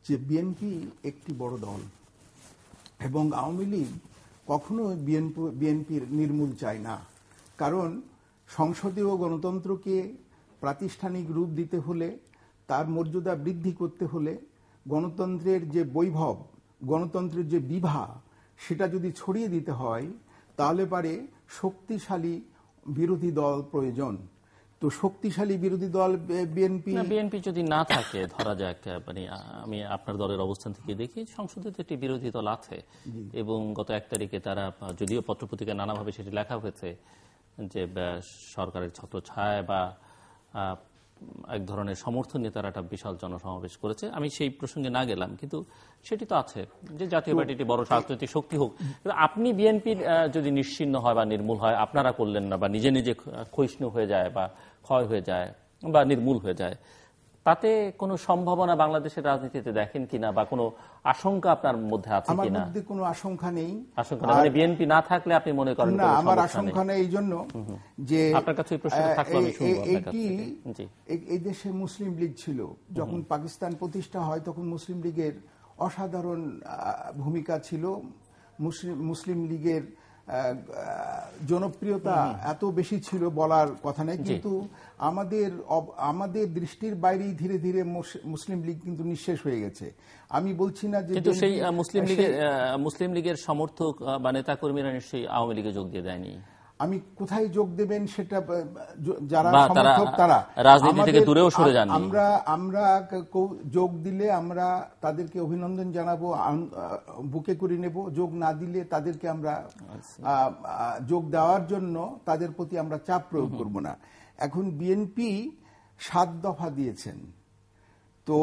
যে বিএনপি একটি বড় দল এবং আওয়ামী লীগ কখনো বিএনপির নির্মূল চায় না কারণ সংসদীয় গণতন্ত্রকে প্রাতিষ্ঠানিক রূপ দিতে হলে তার মর্যাদা বৃদ্ধি করতে হলে গণতন্ত্রের যে বৈভব গণতন্ত্রের যে বিভা সেটা যদি ছড়িয়ে দিতে হয় তাহলে পারে শক্তিশালী বিরোধী দল প্রয়োজন তো শক্তিশালী বিরোধী দল বিএনপি বিএনপি যদি না থাকে ধরা যাক মানে আমি আপনার দলের অবস্থান থেকে দেখি সংসদে তো একটি বিরোধী দল আছে এবং গত এক তারিখে তারা যদিও পত্রপত্রিকা নানাভাবে সেটি লেখা হয়েছে যে সরকারের ছত্রছায়া বা এক ধরনের সমর্থন নিয়ে তারা একটা বিশাল জনসমাবেশ করেছে আমি সেই প্রসঙ্গে না গেলাম কিন্তু সেটি তো আছে যে জাতীয় পার্টিটি বড় রাজনৈতিক শক্তি হোক আপনি বিএনপি যদি নিশ্চিন্ন হয় বা নির্মূল হয় আপনারা করলেন না বা নিজে নিজে ক্ষয়িষ্ণু হয়ে যায় বা ক্ষয় হয়ে যায় বা নির্মূল হয়ে যায় তাতে কোনো সম্ভাবনা বাংলাদেশের রাজনীতিতে দেখেন কিনা বা কোনো আশঙ্কা আপনার মধ্যে আছে কিনা আমার মধ্যে কোনো আশঙ্কা নেই আশঙ্কা মানে বিএনপি না থাকলে আপনি মনে করেন না আমার আশঙ্কা নেই এই জন্য যে আপনার কাছে এই প্রশ্ন থাকলো আমি শুনবো আপনার কাছে জি এই দেশে মুসলিম লীগ ছিল যখন পাকিস্তান প্রতিষ্ঠা হয় তখন মুসলিম লীগের অসাধারণ ভূমিকা ছিল মুসলিম লীগের জনপ্রিয়তা এত বেশি ছিল বলার কথা নেই কিন্তু আমাদের আমাদের দৃষ্টির বাইরেই ধীরে ধীরে মুসলিম লীগ কিন্তু নিঃশেষ হয়ে গেছে আমি বলছি না যে কিন্তু সেই মুসলিম লীগের মুসলিম লীগের সমর্থক বা নেতাকর্মীরা নিশ্চয়ই আওয়ামী লীগে যোগ দিয়ে দেয়নি আমি কোথায় যোগ দেবেন সেটা যারা সমর্থক তারা রাজনীতি থেকে দূরেও সরে যান আমরা আমরা যোগ দিলে আমরা তাদেরকে অভিনন্দন জানাবো বুকে করে নেব যোগ না দিলে তাদেরকে আমরা আচ্ছা। যোগ দেওয়ার জন্য তাদের প্রতি আমরা চাপ প্রয়োগ করব না এখন বিএনপি সাত দফা দিয়েছেন তো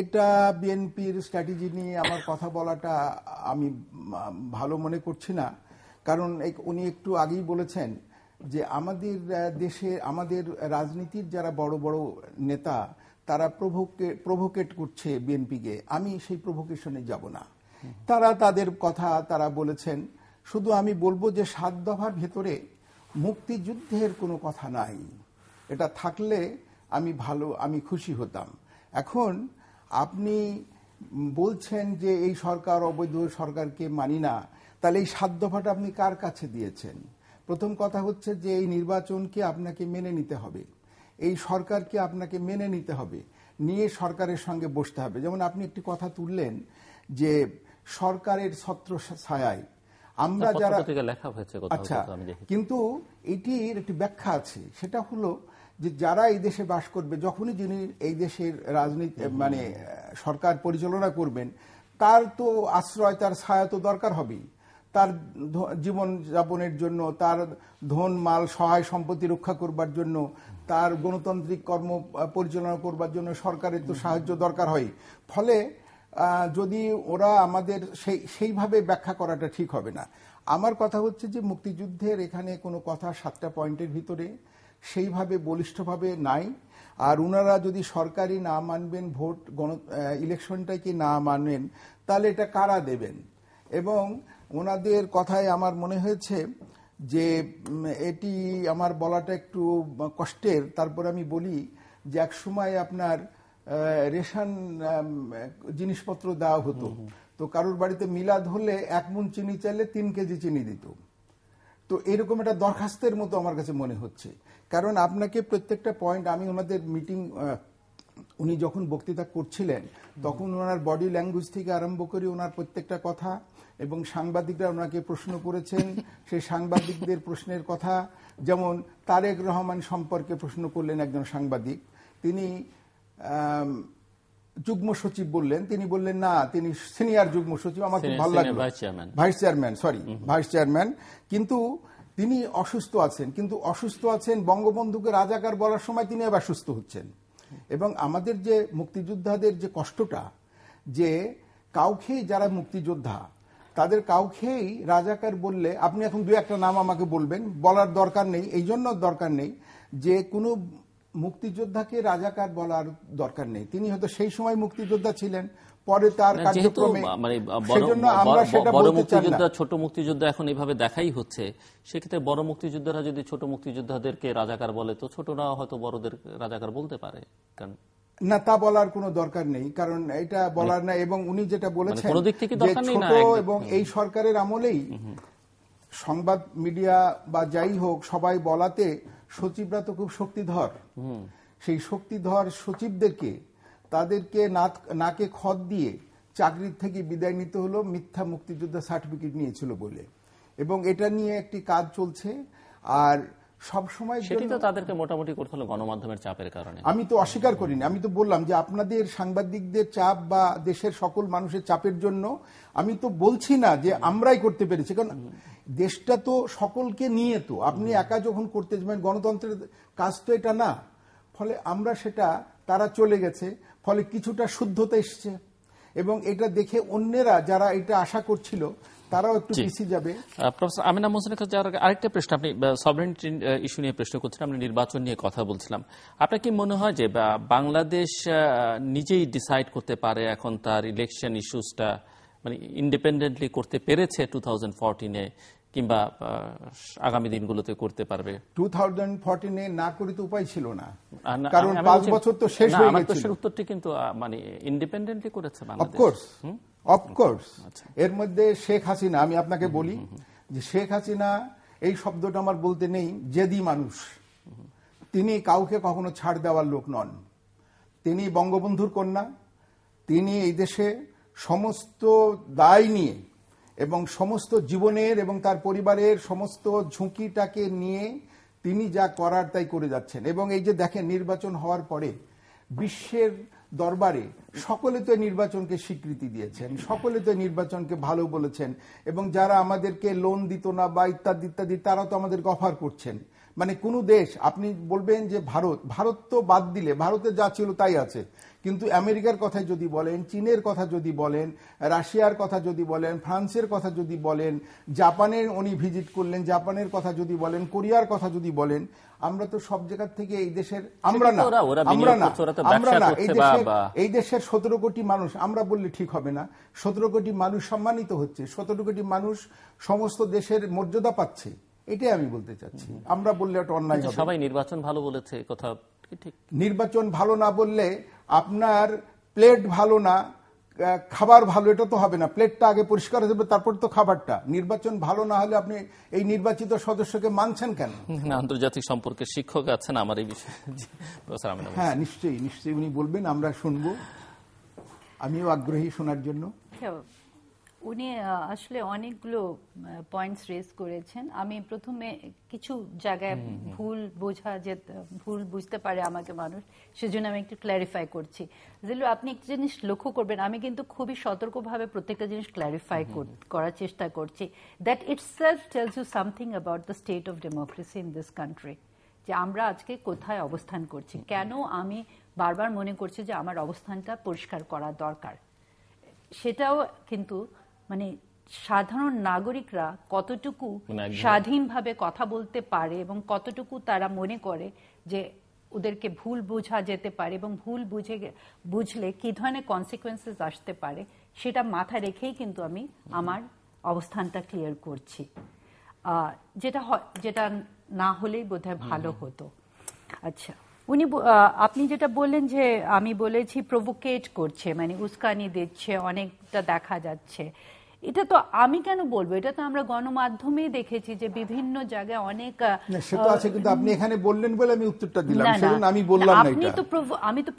এটা বিএনপির স্ট্র্যাটেজি নিয়ে আমার কথা বলাটা আমি ভালো মনে করছি না কারণ উনি একটু আগেই বলেছেন যে আমাদের দেশে আমাদের রাজনীতির যারা বড় বড় নেতা তারা প্রভোকে প্রভোকেট করছে বিএনপিকে আমি সেই প্রভোকেশনে যাব না তারা তাদের কথা তারা বলেছেন শুধু আমি বলবো যে সাত দফার ভেতরে মুক্তিযুদ্ধের কোনো কথা নাই এটা থাকলে আমি ভালো আমি খুশি হতাম এখন আপনি বলছেন যে এই সরকার অবৈধ সরকারকে মানি না তাহলে এই সাধ্যভাটা আপনি কার কাছে দিয়েছেন প্রথম কথা হচ্ছে যে এই নির্বাচনকে আপনাকে মেনে নিতে হবে এই সরকারকে আপনাকে মেনে নিতে হবে নিয়ে সরকারের সঙ্গে বসতে হবে যেমন আপনি একটি কথা তুললেন যে সরকারের ছত্র ছায়ায় আমরা যারা লেখা হয়েছে আচ্ছা কিন্তু এটির একটি ব্যাখ্যা আছে সেটা হলো যে যারা এই দেশে বাস করবে যখনই যিনি এই দেশের রাজনীতি মানে সরকার পরিচালনা করবেন তার তো আশ্রয় তার ছায়া তো দরকার হবেই তার জীবন যাপনের জন্য তার ধন মাল সহায় সম্পত্তি রক্ষা করবার জন্য তার গণতান্ত্রিক কর্ম পরিচালনা করবার জন্য সরকারের তো সাহায্য দরকার হয় ফলে যদি ওরা আমাদের সেই সেইভাবে ব্যাখ্যা করাটা ঠিক হবে না আমার কথা হচ্ছে যে মুক্তিযুদ্ধের এখানে কোনো কথা সাতটা পয়েন্টের ভিতরে সেইভাবে বলিষ্ঠভাবে নাই আর ওনারা যদি সরকারি না মানবেন ভোট গণ ইলেকশনটাকে না মানেন তাহলে এটা কারা দেবেন এবং ওনাদের কথায় আমার মনে হয়েছে যে এটি আমার বলাটা একটু কষ্টের তারপর আমি বলি যে এক সময় আপনার রেশন জিনিসপত্র দেওয়া হতো তো কারোর বাড়িতে মিলাদ হলে এক মন চিনি চাইলে তিন কেজি চিনি দিত তো এরকম একটা দরখাস্তের মতো আমার কাছে মনে হচ্ছে কারণ আপনাকে প্রত্যেকটা পয়েন্ট আমি ওনাদের মিটিং উনি যখন বক্তৃতা করছিলেন তখন ওনার বডি ল্যাঙ্গুয়েজ থেকে আরম্ভ করি ওনার প্রত্যেকটা কথা এবং সাংবাদিকরা ওনাকে প্রশ্ন করেছেন সেই সাংবাদিকদের প্রশ্নের কথা যেমন তারেক রহমান সম্পর্কে প্রশ্ন করলেন একজন সাংবাদিক তিনি যুগ্ম সচিব বললেন তিনি বললেন না তিনি সিনিয়র যুগ্ম সচিব আমার খুব ভালো লাগলো vice chairman sorry vice chairman কিন্তু তিনি অসুস্থ আছেন কিন্তু অসুস্থ আছেন বঙ্গবন্ধুকে রাজাকার বলার সময় তিনি আবার সুস্থ হচ্ছেন এবং আমাদের যে মুক্তিযোদ্ধাদের যে কষ্টটা যে কাউকে যারা মুক্তিযোদ্ধা তাদের কাউকেই রাজাকার বললে আপনি এখন দু একটা নাম আমাকে বলবেন বলার দরকার নেই এই জন্য দরকার নেই যে কোনো মুক্তিযোদ্ধাকে রাজাকার বলার দরকার নেই তিনি হয়তো সেই সময় মুক্তিযোদ্ধা ছিলেন পরে তার কার্যক্রমে মানে মুক্তিযোদ্ধা ছোট মুক্তিযোদ্ধা এখন এইভাবে দেখাই হচ্ছে সেক্ষেত্রে বড় মুক্তিযোদ্ধারা যদি ছোট মুক্তিযোদ্ধাদেরকে রাজাকার বলে তো ছোটরা হয়তো বড়দের রাজাকার বলতে পারে কারণ না তা বলার কোনো দরকার নেই কারণ এটা বলার মানে না এবং উনি যেটা মানে বলেছেন যে ছোট এবং এই সরকারের আমলেই সংবাদ মিডিয়া বা যাই হোক সবাই বলাতে সচিবরা তো খুব শক্তিধর সেই শক্তিধর সচিবদেরকে তাদেরকে নাকে খদ দিয়ে চাকরির থেকে বিদায় নিতে হলো মিথ্যা মুক্তিযোদ্ধা সার্টিফিকেট নিয়েছিল বলে এবং এটা নিয়ে একটি কাজ চলছে আর সবসময় সেটি তো তাদেরকে মোটামুটি করতে হলো গণমাধ্যমের চাপের কারণে আমি তো অস্বীকার করিনি আমি তো বললাম যে আপনাদের সাংবাদিকদের চাপ বা দেশের সকল মানুষের চাপের জন্য আমি তো বলছি না যে আমরাই করতে পেরেছি কারণ দেশটা তো সকলকে নিয়ে তো আপনি একা যখন করতে যাবেন গণতন্ত্রের কাজ তো এটা না ফলে আমরা সেটা তারা চলে গেছে ফলে কিছুটা শুদ্ধতা এসছে এবং এটা দেখে অন্যেরা যারা এটা আশা করছিল ইন্ডিপেন্ডেন্টলি মানে করতে পেরেছে টু কিংবা আগামী দিনগুলোতে করতে পারবে টু না করি তো উপায় ছিল না কারণ পাঁচ বছর তো শেষ হয়ে গেছে উত্তরটি কিন্তু মানে ইন্ডিপেন্ডেন্টলি করেছে বাংলাদেশ অফকোর্স আচ্ছা। এর মধ্যে শেখ হাসিনা আমি আপনাকে বলি যে শেখ হাসিনা এই শব্দটা আমার বলতে নেই জেদি মানুষ তিনি কাউকে কখনো ছাড় দেওয়ার লোক নন তিনি বঙ্গবন্ধুর কন্যা তিনি এই দেশে সমস্ত দায় নিয়ে এবং সমস্ত জীবনের এবং তার পরিবারের সমস্ত ঝুঁকিটাকে নিয়ে তিনি যা করার তাই করে যাচ্ছেন এবং এই যে দেখেন নির্বাচন হওয়ার পরে বিশ্বের দরবারে সকলে তো নির্বাচনকে স্বীকৃতি দিয়েছেন সকলে তো নির্বাচনকে ভালো বলেছেন এবং যারা আমাদেরকে লোন দিত না বা ইত্যাদি ইত্যাদি তারা তো আমাদেরকে অফার করছেন মানে কোন দেশ আপনি বলবেন যে ভারত ভারত তো বাদ দিলে ভারতে যা ছিল তাই আছে কিন্তু আমেরিকার কথা যদি বলেন চীনের কথা যদি বলেন রাশিয়ার কথা যদি বলেন ফ্রান্সের কথা যদি বলেন জাপানের উনি ভিজিট করলেন জাপানের কথা যদি বলেন কোরিয়ার কথা যদি বলেন আমরা তো সব জায়গার থেকে এই দেশের আমরা না আমরা না আমরা না এই দেশের এই দেশের সতেরো কোটি মানুষ আমরা বললে ঠিক হবে না সতেরো কোটি মানুষ সম্মানিত হচ্ছে সতেরো কোটি মানুষ সমস্ত দেশের মর্যাদা পাচ্ছে এটাই আমি বলতে চাচ্ছি আমরা বললে একটা অন্যায় আচ্ছা, সবাই নির্বাচন ভালো বলেছে কথা নির্বাচন ভালো না বললে আপনার প্লেট ভালো না খাবার ভালো এটা তো হবে না প্লেটটা আগে পরিষ্কার হয়ে যাবে তারপর তো খাবারটা নির্বাচন ভালো না হলে আপনি এই নির্বাচিত সদস্যকে মানছেন কেন আন্তর্জাতিক সম্পর্কে শিক্ষক আছেন আমার এই বিষয়ে হ্যাঁ নিশ্চয়ই নিশ্চয়ই উনি বলবেন আমরা শুনবো আমিও আগ্রহী শোনার জন্য হ্যাঁ, উনি আসলে অনেকগুলো পয়েন্টস রেজ করেছেন আমি প্রথমে কিছু জায়গায় ভুল বোঝা যে ভুল বুঝতে পারে আমাকে মানুষ সেজন্য আমি একটু ক্ল্যারিফাই করছি যেগুলো আপনি একটা জিনিস লক্ষ্য করবেন আমি কিন্তু খুবই সতর্কভাবে প্রত্যেকটা জিনিস ক্ল্যারিফাই করার চেষ্টা করছি that it's self tells you something about the state of democracy in this country যে আমরা আজকে কোথায় অবস্থান করছি কেন আমি বারবার মনে করছি যে আমার অবস্থানটা পরিষ্কার করা দরকার সেটাও কিন্তু মানে সাধারণ নাগরিকরা কতটুকু মানে স্বাধীনভাবে কথা বলতে পারে এবং কতটুকু তারা মনে করে যে ওদেরকে ভুল বোঝা যেতে পারে এবং ভুল বুঝে বুঝলে কি ধরনের কনসিকোয়েন্সেস আসতে পারে সেটা মাথা রেখেই কিন্তু আমি আমার অবস্থানটা ক্লিয়ার করছি যেটা যেটা না হলেই বোধহয় ভালো হতো আচ্ছা উনি আপনি যেটা বললেন যে আমি বলেছি প্রভোকেট করছে মানে উস্কানি দিচ্ছে অনেকটা দেখা যাচ্ছে এটা তো আমি কেন বলবো এটা তো আমরা গণমাধ্যমে দেখেছি যে বিভিন্ন জায়গায় অনেক আছে কিন্তু আপনি এখানে বললেন বলে আমি উত্তরটা দিলাম আমি বললাম না আপনি তো আমি তো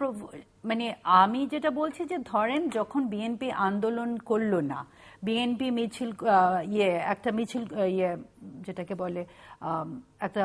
মানে আমি যেটা বলছি যে ধরেন যখন বিএনপি আন্দোলন করলো না বিএনপি মিছিল ইয়ে একটা মিছিল ইয়ে যেটাকে বলে একটা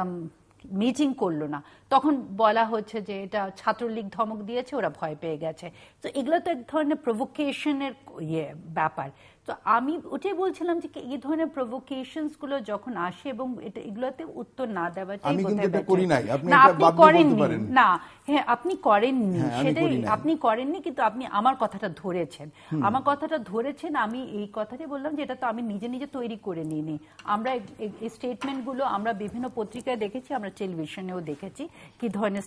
মিটিং করলো না তখন বলা হচ্ছে যে এটা ছাত্রলীগ ধমক দিয়েছে ওরা ভয় পেয়ে গেছে তো এগুলো তো এক ধরনের প্রভোকেশনের ইয়ে ব্যাপার তো আমি ওটাই বলছিলাম যে এই ধরনের প্রভোকেশনস গুলো যখন আসে এবং এটা এগুলোতে উত্তর না দেওয়াটাই আমি কিন্তু এটা করি নাই আপনি এটা না হ্যাঁ আপনি করেননি হ্যাঁ, সেটাই আপনি করেননি কিন্তু আপনি আমার কথাটা ধরেছেন আমার কথাটা ধরেছেন আমি এই কথাটাই বললাম যে এটা তো আমি নিজে নিজে তৈরি করে নিইনি আমরা এই গুলো আমরা বিভিন্ন পত্রিকায় দেখেছি আমরা টেলিভিশনেও দেখেছি কি ধরনের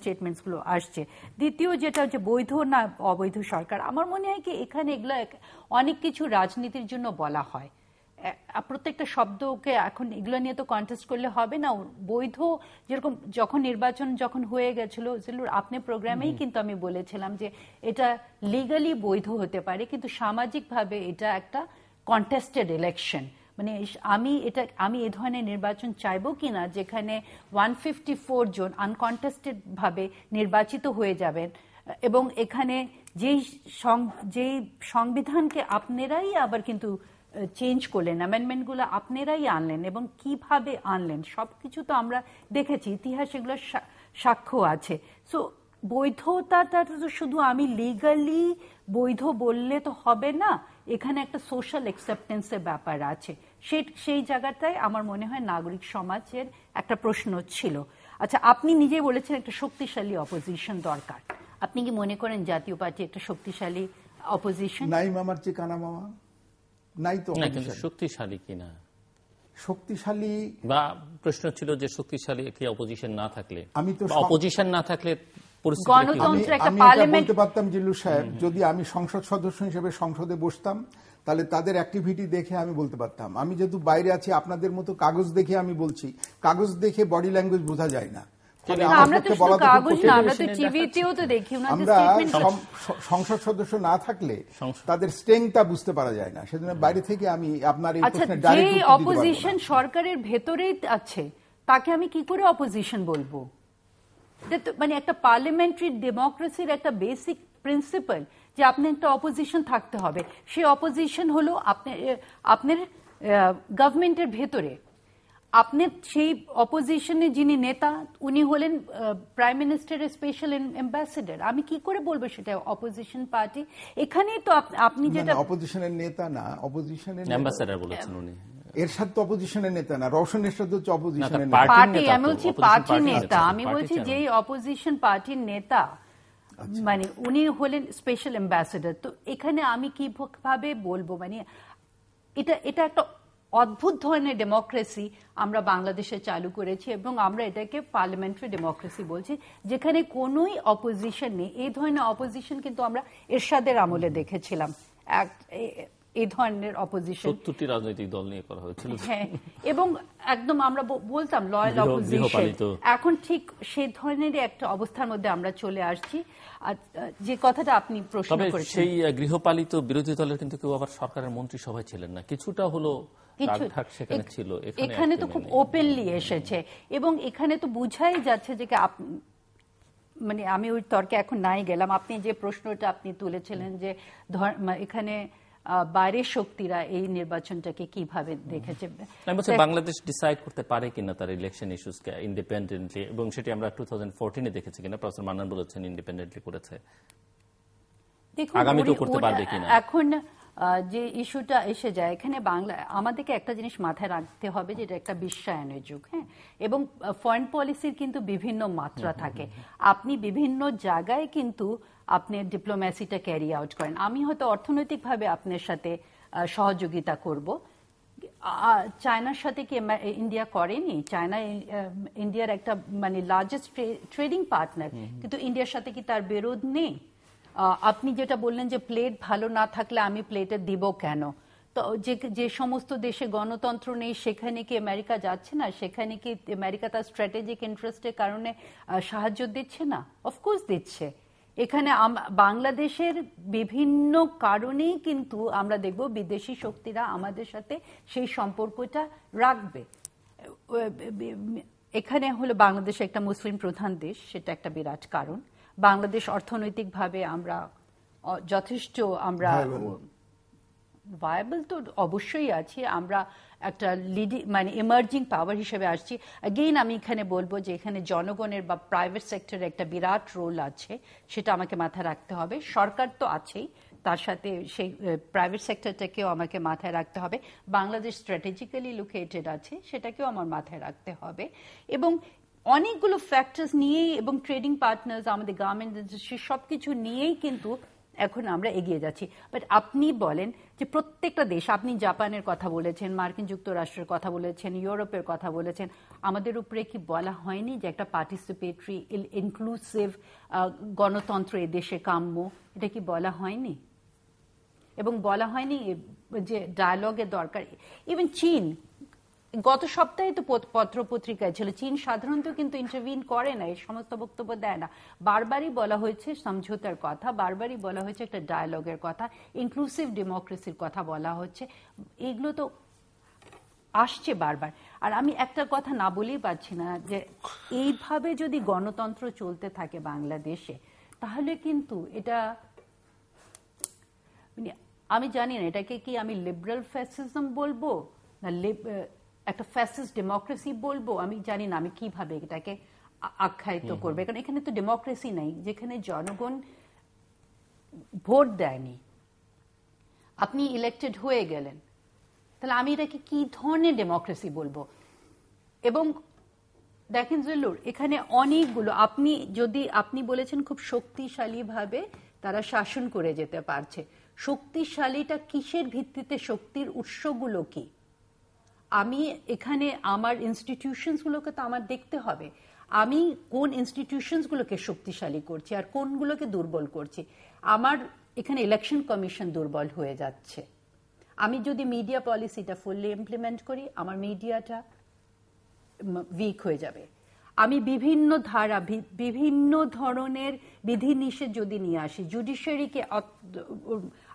গুলো আসছে দ্বিতীয় যেটা হচ্ছে বৈধ না অবৈধ সরকার আমার মনে হয় কি এখানে এগুলো অনেক কিছু রাজনীতির জন্য বলা হয় প্রত্যেকটা শব্দকে এখন এগুলো নিয়ে তো কন্টেস্ট করলে হবে না বৈধ যেরকম যখন নির্বাচন যখন হয়ে গেছিল জেলুর আপনি প্রোগ্রামেই কিন্তু আমি বলেছিলাম যে এটা লিগালি বৈধ হতে পারে কিন্তু সামাজিকভাবে এটা একটা কন্টেস্টেড ইলেকশন মানে আমি এটা আমি এ ধরনের নির্বাচন চাইবো কিনা যেখানে ওয়ান ফিফটি ফোর জন আনকন্টেস্টেড ভাবে নির্বাচিত হয়ে যাবেন এবং এখানে যেই যেই সংবিধানকে আপনারাই আবার কিন্তু চেঞ্জ করলেন অ্যামেন্ডমেন্টগুলো আপনারাই আনলেন এবং কিভাবে আনলেন সব কিছু তো আমরা দেখেছি ইতিহাস এগুলো সাক্ষ্য আছে সো বৈধতাটা তো শুধু আমি লিগালি বৈধ বললে তো হবে না এখানে একটা সোশ্যাল অ্যাকসেপ্টেন্সের ব্যাপার আছে সে সেই জায়গাটায় আমার মনে হয় নাগরিক সমাজের একটা প্রশ্ন ছিল আচ্ছা আপনি নিজেই বলেছেন একটা শক্তিশালী অপোজিশন দরকার আপনি কি মনে করেন জাতীয় পার্টি একটা শক্তিশালী অপোজিশন নাই মামার চেয়ে কানা মামা নাই তো শক্তিশালী কিনা শক্তিশালী বা প্রশ্ন ছিল যে শক্তিশালী কি অপোজিশন না থাকলে আমি তো অপোজিশন না থাকলে বলতে পারতাম জিল্লু সাহেব যদি আমি সংসদ সদস্য হিসেবে সংসদে বসতাম তাহলে তাদের অ্যাক্টিভিটি দেখে আমি বলতে পারতাম আমি যেহেতু বাইরে আছি আপনাদের মতো কাগজ দেখে আমি বলছি কাগজ দেখে বডি ল্যাঙ্গুয়েজ বোঝা যায় না আমরা সংসদ সদস্য না থাকলে তাদের স্ট্রেংথটা বুঝতে পারা যায় না সেজন্য বাইরে থেকে আমি আপনার অপোজিশন আচ্ছা, সরকারের ভেতরেই আছে তাকে আমি কি করে অপোজিশন বলবো মানে একটা পার্লামেন্টারি ডেমোক্রেসির একটা বেসিক প্রিন্সিপাল যে আপনি একটা অপোজিশন থাকতে হবে সে অপোজিশন হলো আপনি আপনার গভর্নমেন্টের ভেতরে আপনার সেই অপোজিশনে যিনি নেতা উনি হলেন প্রাইম মিনিস্টারের স্পেশাল অ্যাম্বাসেডার আমি কি করে বলবো সেটা অপোজিশন পার্টি এখানেই তো আপনি যেটা অপোজিশনের নেতা না অপোজিশনের অ্যাম্বাসেডার বলেছেন উনি এরশাদ তো অপোজিশনের নেতা না রওশন সাথে হচ্ছে অপোজিশনের পার্টি আমি বলছি পার্টি নেতা আমি বলছি যে অপোজিশন পার্টির নেতা আচ্ছা। মানে উনি হলেন স্পেশাল অ্যাম্বাসেডার তো এখানে আমি কিভাবে বলবো মানে এটা এটা একটা অদ্ভুত ধরনের ডেমোক্রেসি আমরা বাংলাদেশে চালু করেছি এবং আমরা এটাকে পার্লামেন্টারি ডেমোক্রেসি বলছি যেখানে কোনোই অপোজিশন নেই এই ধরনের অপোজিশন কিন্তু আমরা এরশাদের আমলে দেখেছিলাম এই ধরনের অপোজিশন সত্তরটি রাজনৈতিক দল নিয়ে করা হয়েছিল হ্যাঁ এবং একদম আমরা বলতাম লয়াল অপোজিশন এখন ঠিক সেই ধরনের একটা অবস্থার মধ্যে আমরা চলে আসছি যে কথাটা আপনি প্রশ্ন করেছেন সেই গৃহপালিত বিরোধী দলের কিন্তু কেউ আবার সরকারের মন্ত্রিসভায় ছিলেন না কিছুটা হলো ছিল এখানে তো খুব ওপেনলি এসেছে এবং এখানে তো বুঝাই যাচ্ছে যে মানে আমি ওই তর্কে এখন নাই গেলাম আপনি যে প্রশ্নটা আপনি তুলেছিলেন যে এখানে বাইরের শক্তিরা এই নির্বাচনটাকে কিভাবে দেখেছে বাংলাদেশ ডিসাইড করতে পারে কিনা তার ইলেকশন ইস্যুসকে ইন্ডিপেন্ডেন্টলি এবং সেটি আমরা টু থাউজেন্ড ফোরটিনে দেখেছি কিনা প্রফেসর মান্নান বলেছেন ইন্ডিপেন্ডেন্টলি করেছে আগামীতেও করতে পারবে কিনা এখন যে ইস্যুটা এসে যায় এখানে বাংলা আমাদেরকে একটা জিনিস মাথায় রাখতে হবে যে এটা একটা বিশ্বায়নের যুগ হ্যাঁ এবং ফরেন পলিসির কিন্তু বিভিন্ন মাত্রা থাকে আপনি বিভিন্ন জায়গায় কিন্তু আপনি ডিপ্লোম্যাসিটা ক্যারি আউট করেন আমি হয়তো অর্থনৈতিকভাবে আপনার সাথে সহযোগিতা করব চায়নার সাথে কি ইন্ডিয়া করেনি চায়না ইন্ডিয়ার একটা মানে লার্জেস্ট ট্রেডিং পার্টনার কিন্তু ইন্ডিয়ার সাথে কি তার বিরোধ নেই আপনি যেটা বললেন যে প্লেট ভালো না থাকলে আমি প্লেটে দিব কেন তো যে যে সমস্ত দেশে গণতন্ত্র নেই সেখানে কি আমেরিকা যাচ্ছে না সেখানে কি আমেরিকা তার স্ট্র্যাটেজিক ইন্টারেস্টের কারণে সাহায্য দিচ্ছে না অফকোর্স দিচ্ছে এখানে বাংলাদেশের বিভিন্ন কারণেই কিন্তু আমরা দেখব বিদেশি শক্তিরা আমাদের সাথে সেই সম্পর্কটা রাখবে এখানে হলো বাংলাদেশ একটা মুসলিম প্রধান দেশ সেটা একটা বিরাট কারণ বাংলাদেশ অর্থনৈতিকভাবে আমরা যথেষ্ট আমরা ভায়াবল তো অবশ্যই আছে আমরা একটা লিডিং মানে ইমার্জিং পাওয়ার হিসেবে আসছি অ্যাগেইন আমি এখানে বলবো যে এখানে জনগণের বা প্রাইভেট সেক্টরের একটা বিরাট রোল আছে সেটা আমাকে মাথায় রাখতে হবে সরকার তো আছেই তার সাথে সেই প্রাইভেট সেক্টরটাকেও আমাকে মাথায় রাখতে হবে বাংলাদেশ স্ট্র্যাটেজিক্যালি লোকেটেড আছে সেটাকেও আমার মাথায় রাখতে হবে এবং অনেকগুলো ফ্যাক্টরস নিয়েই এবং ট্রেডিং পার্টনার্স আমাদের গার্মেন্ট ইন্ডাস্ট্রি সব কিছু নিয়েই কিন্তু এখন আমরা এগিয়ে যাচ্ছি বাট আপনি বলেন যে প্রত্যেকটা দেশ আপনি জাপানের কথা বলেছেন মার্কিন যুক্তরাষ্ট্রের কথা বলেছেন ইউরোপের কথা বলেছেন আমাদের উপরে কি বলা হয়নি যে একটা পার্টিসিপেটরি ইনক্লুসিভ গণতন্ত্র এ দেশে কাম্য এটা কি বলা হয়নি এবং বলা হয়নি যে ডায়ালগের দরকার ইভেন চীন গত সপ্তাহে তো পত্র পত্রিকায় ছিল চীন সাধারণত কিন্তু ইন্টারভিন করে না এই সমস্ত বক্তব্য দেয় না বারবারই বলা হয়েছে সমঝোতার কথা বারবারই বলা হয়েছে একটা ডায়ালগের কথা ইনক্লুসিভ ডেমোক্রেসির কথা বলা হচ্ছে এগুলো তো আসছে বারবার আর আমি একটা কথা না বলেই পারছি না যে এইভাবে যদি গণতন্ত্র চলতে থাকে বাংলাদেশে তাহলে কিন্তু এটা মানে আমি জানি না এটাকে কি আমি লিবারেল ফ্যাসিজম বলবো না একটা ফ্যাসিস্ট ডেমোক্রেসি বলবো আমি জানি না আমি কিভাবে এটাকে আখ্যায়িত করবে কারণ এখানে তো ডেমোক্রেসি নাই যেখানে জনগণ ভোট দেয়নি আপনি ইলেকটেড হয়ে গেলেন তাহলে আমি এটাকে কি ধরনের ডেমোক্রেসি বলবো এবং দেখেন জুলুর এখানে অনেকগুলো আপনি যদি আপনি বলেছেন খুব শক্তিশালীভাবে তারা শাসন করে যেতে পারছে শক্তিশালীটা কিসের ভিত্তিতে শক্তির উৎসগুলো কি আমি এখানে আমার ইনস্টিটিউশনসগুলোকে তো আমার দেখতে হবে আমি কোন ইনস্টিটিউশনসগুলোকে শক্তিশালী করছি আর কোনগুলোকে দুর্বল করছি আমার এখানে ইলেকশন কমিশন দুর্বল হয়ে যাচ্ছে আমি যদি মিডিয়া পলিসিটা ফুললি ইমপ্লিমেন্ট করি আমার মিডিয়াটা উইক হয়ে যাবে আমি বিভিন্ন ধারা বিভিন্ন ধরনের বিধিনিষেধ যদি নিয়ে আসি জুডিশিয়ারিকে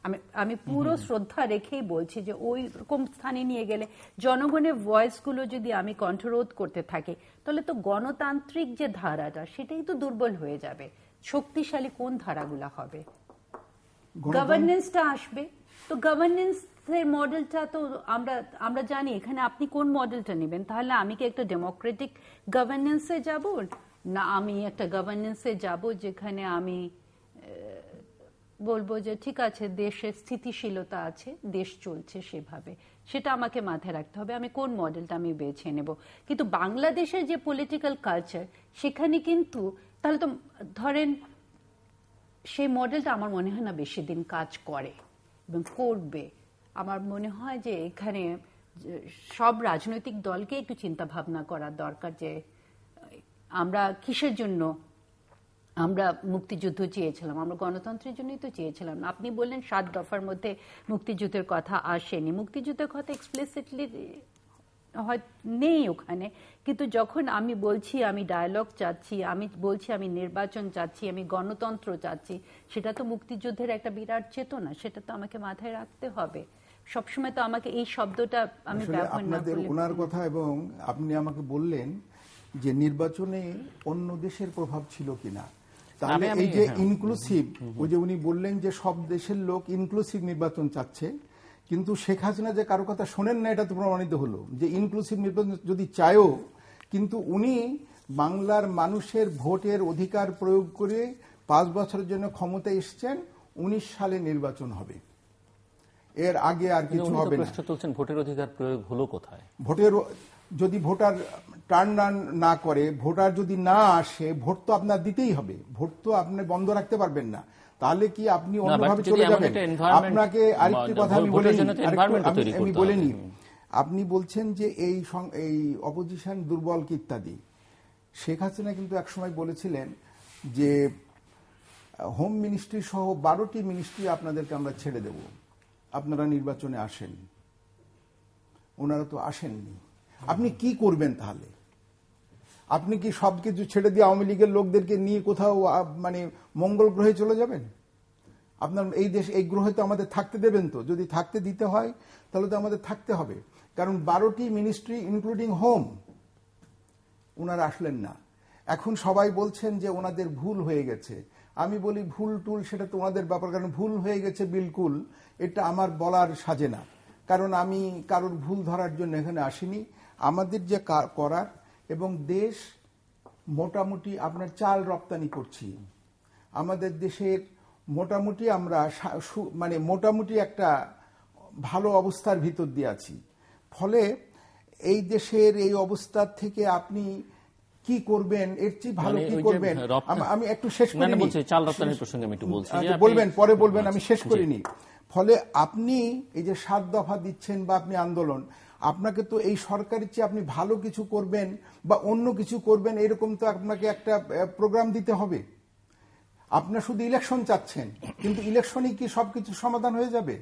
আমি আমি পুরো শ্রদ্ধা রেখেই বলছি যে ওই রকম স্থানে নিয়ে গেলে জনগণের ভয়েসগুলো যদি আমি কণ্ঠরোধ করতে থাকি তাহলে তো গণতান্ত্রিক যে ধারাটা সেটাই তো দুর্বল হয়ে যাবে শক্তিশালী কোন ধারাগুলো হবে গভর্নেন্সটা আসবে তো গভর্নেন্স এর মডেলটা তো আমরা আমরা জানি এখানে আপনি কোন মডেলটা নেবেন তাহলে আমি কি একটা ডেমোক্রেটিক গভর্নেন্সে যাব না আমি একটা গভর্নেন্সে যাব যেখানে আমি বলবো যে ঠিক আছে দেশে স্থিতিশীলতা আছে দেশ চলছে সেভাবে সেটা আমাকে মাথায় রাখতে হবে আমি কোন মডেলটা আমি বেছে নেব কিন্তু বাংলাদেশের যে পলিটিক্যাল কালচার সেখানে কিন্তু তাহলে তো ধরেন সেই মডেলটা আমার মনে হয় না বেশি দিন কাজ করে এবং করবে আমার মনে হয় যে এখানে সব রাজনৈতিক দলকে একটু চিন্তা ভাবনা করা দরকার যে আমরা কিসের জন্য আমরা মুক্তিযুদ্ধ চেয়েছিলাম আমরা গণতন্ত্রের জন্যই তো চেয়েছিলাম আপনি বললেন সাত দফার মধ্যে মুক্তিযুদ্ধের কথা আসেনি মুক্তিযুদ্ধের কথা এক্সপ্লিসিটলি নেই ওখানে কিন্তু যখন আমি বলছি আমি ডায়ালগ চাচ্ছি আমি বলছি আমি নির্বাচন চাচ্ছি আমি গণতন্ত্র চাচ্ছি সেটা তো মুক্তিযুদ্ধের একটা বিরাট চেতনা সেটা তো আমাকে মাথায় রাখতে হবে সবসময় তো আমাকে এই শব্দটা আমি আপনাদের ওনার কথা এবং আপনি আমাকে বললেন যে নির্বাচনে অন্য দেশের প্রভাব ছিল কিনা তাহলে এই যে ইনক্লুসিভ হ্যাঁ। ওই যে উনি বললেন যে সব দেশের লোক ইনক্লুসিভ নির্বাচন চাচ্ছে কিন্তু শেখ হাসিনা যে কারো কথা শোনেন না এটা তো প্রমাণিত হলো যে ইনক্লুসিভ নির্বাচন যদি চায়ও কিন্তু উনি বাংলার মানুষের ভোটের অধিকার প্রয়োগ করে পাঁচ বছরের জন্য ক্ষমতায় এসছেন উনিশ সালে নির্বাচন হবে এর আগে আর কিছু হবে না ভোটের অধিকার প্রয়োগ হলো কোথায় ভোটের যদি ভোটার টার্ন রান না করে ভোটার যদি না আসে ভোট তো আপনার দিতেই হবে ভোট তো আপনি বন্ধ রাখতে পারবেন না তাহলে কি আপনি অন্যভাবে চলে যাবেন আপনাকে আরেকটি কথা আমি বলে আমি বলে নি আপনি বলছেন যে এই এই অপোজিশন দুর্বল ইত্যাদি শেখ হাসিনা কিন্তু একসময় বলেছিলেন যে হোম মিনিস্ট্রি সহ বারোটি মিনিস্ট্রি আপনাদেরকে আমরা ছেড়ে দেব আপনারা নির্বাচনে আসেন ওনারা তো আসেননি আপনি কি করবেন তাহলে আপনি কি সব কিছু ছেড়ে দিয়ে আওয়ামী লীগের লোকদেরকে নিয়ে কোথাও মানে মঙ্গল গ্রহে চলে যাবেন আপনার এই দেশ এই গ্রহে তো আমাদের থাকতে দেবেন তো যদি থাকতে দিতে হয় তাহলে তো আমাদের থাকতে হবে কারণ বারোটি মিনিস্ট্রি ইনক্লুডিং হোম ওনারা আসলেন না এখন সবাই বলছেন যে ওনাদের ভুল হয়ে গেছে আমি বলি ভুল টুল সেটা তো ওনাদের ব্যাপার কারণ ভুল হয়ে গেছে বিলকুল এটা আমার বলার সাজে না কারণ আমি কারোর ভুল ধরার জন্য এখানে আসিনি আমাদের যে করার এবং দেশ মোটামুটি আপনার চাল রপ্তানি করছি আমাদের দেশের মোটামুটি আমরা মানে মোটামুটি একটা ভালো অবস্থার ভিতর দিয়ে আছি ফলে এই দেশের এই অবস্থার থেকে আপনি কি করবেন এর চেয়ে ভালো মানে কি করবেন আমি একটু শেষ করি আচ্ছা, বলবেন পরে বলবেন আচ্ছা, আমি শেষ করিনি ফলে আপনি এই যে সাত দফা দিচ্ছেন বা আপনি আন্দোলন আপনাকে তো এই সরকারের চেয়ে আপনি ভালো কিছু করবেন বা অন্য কিছু করবেন এরকম তো আপনাকে একটা প্রোগ্রাম দিতে হবে আপনার শুধু ইলেকশন চাচ্ছেন কিন্তু ইলেকশনই কি সবকিছু সমাধান হয়ে যাবে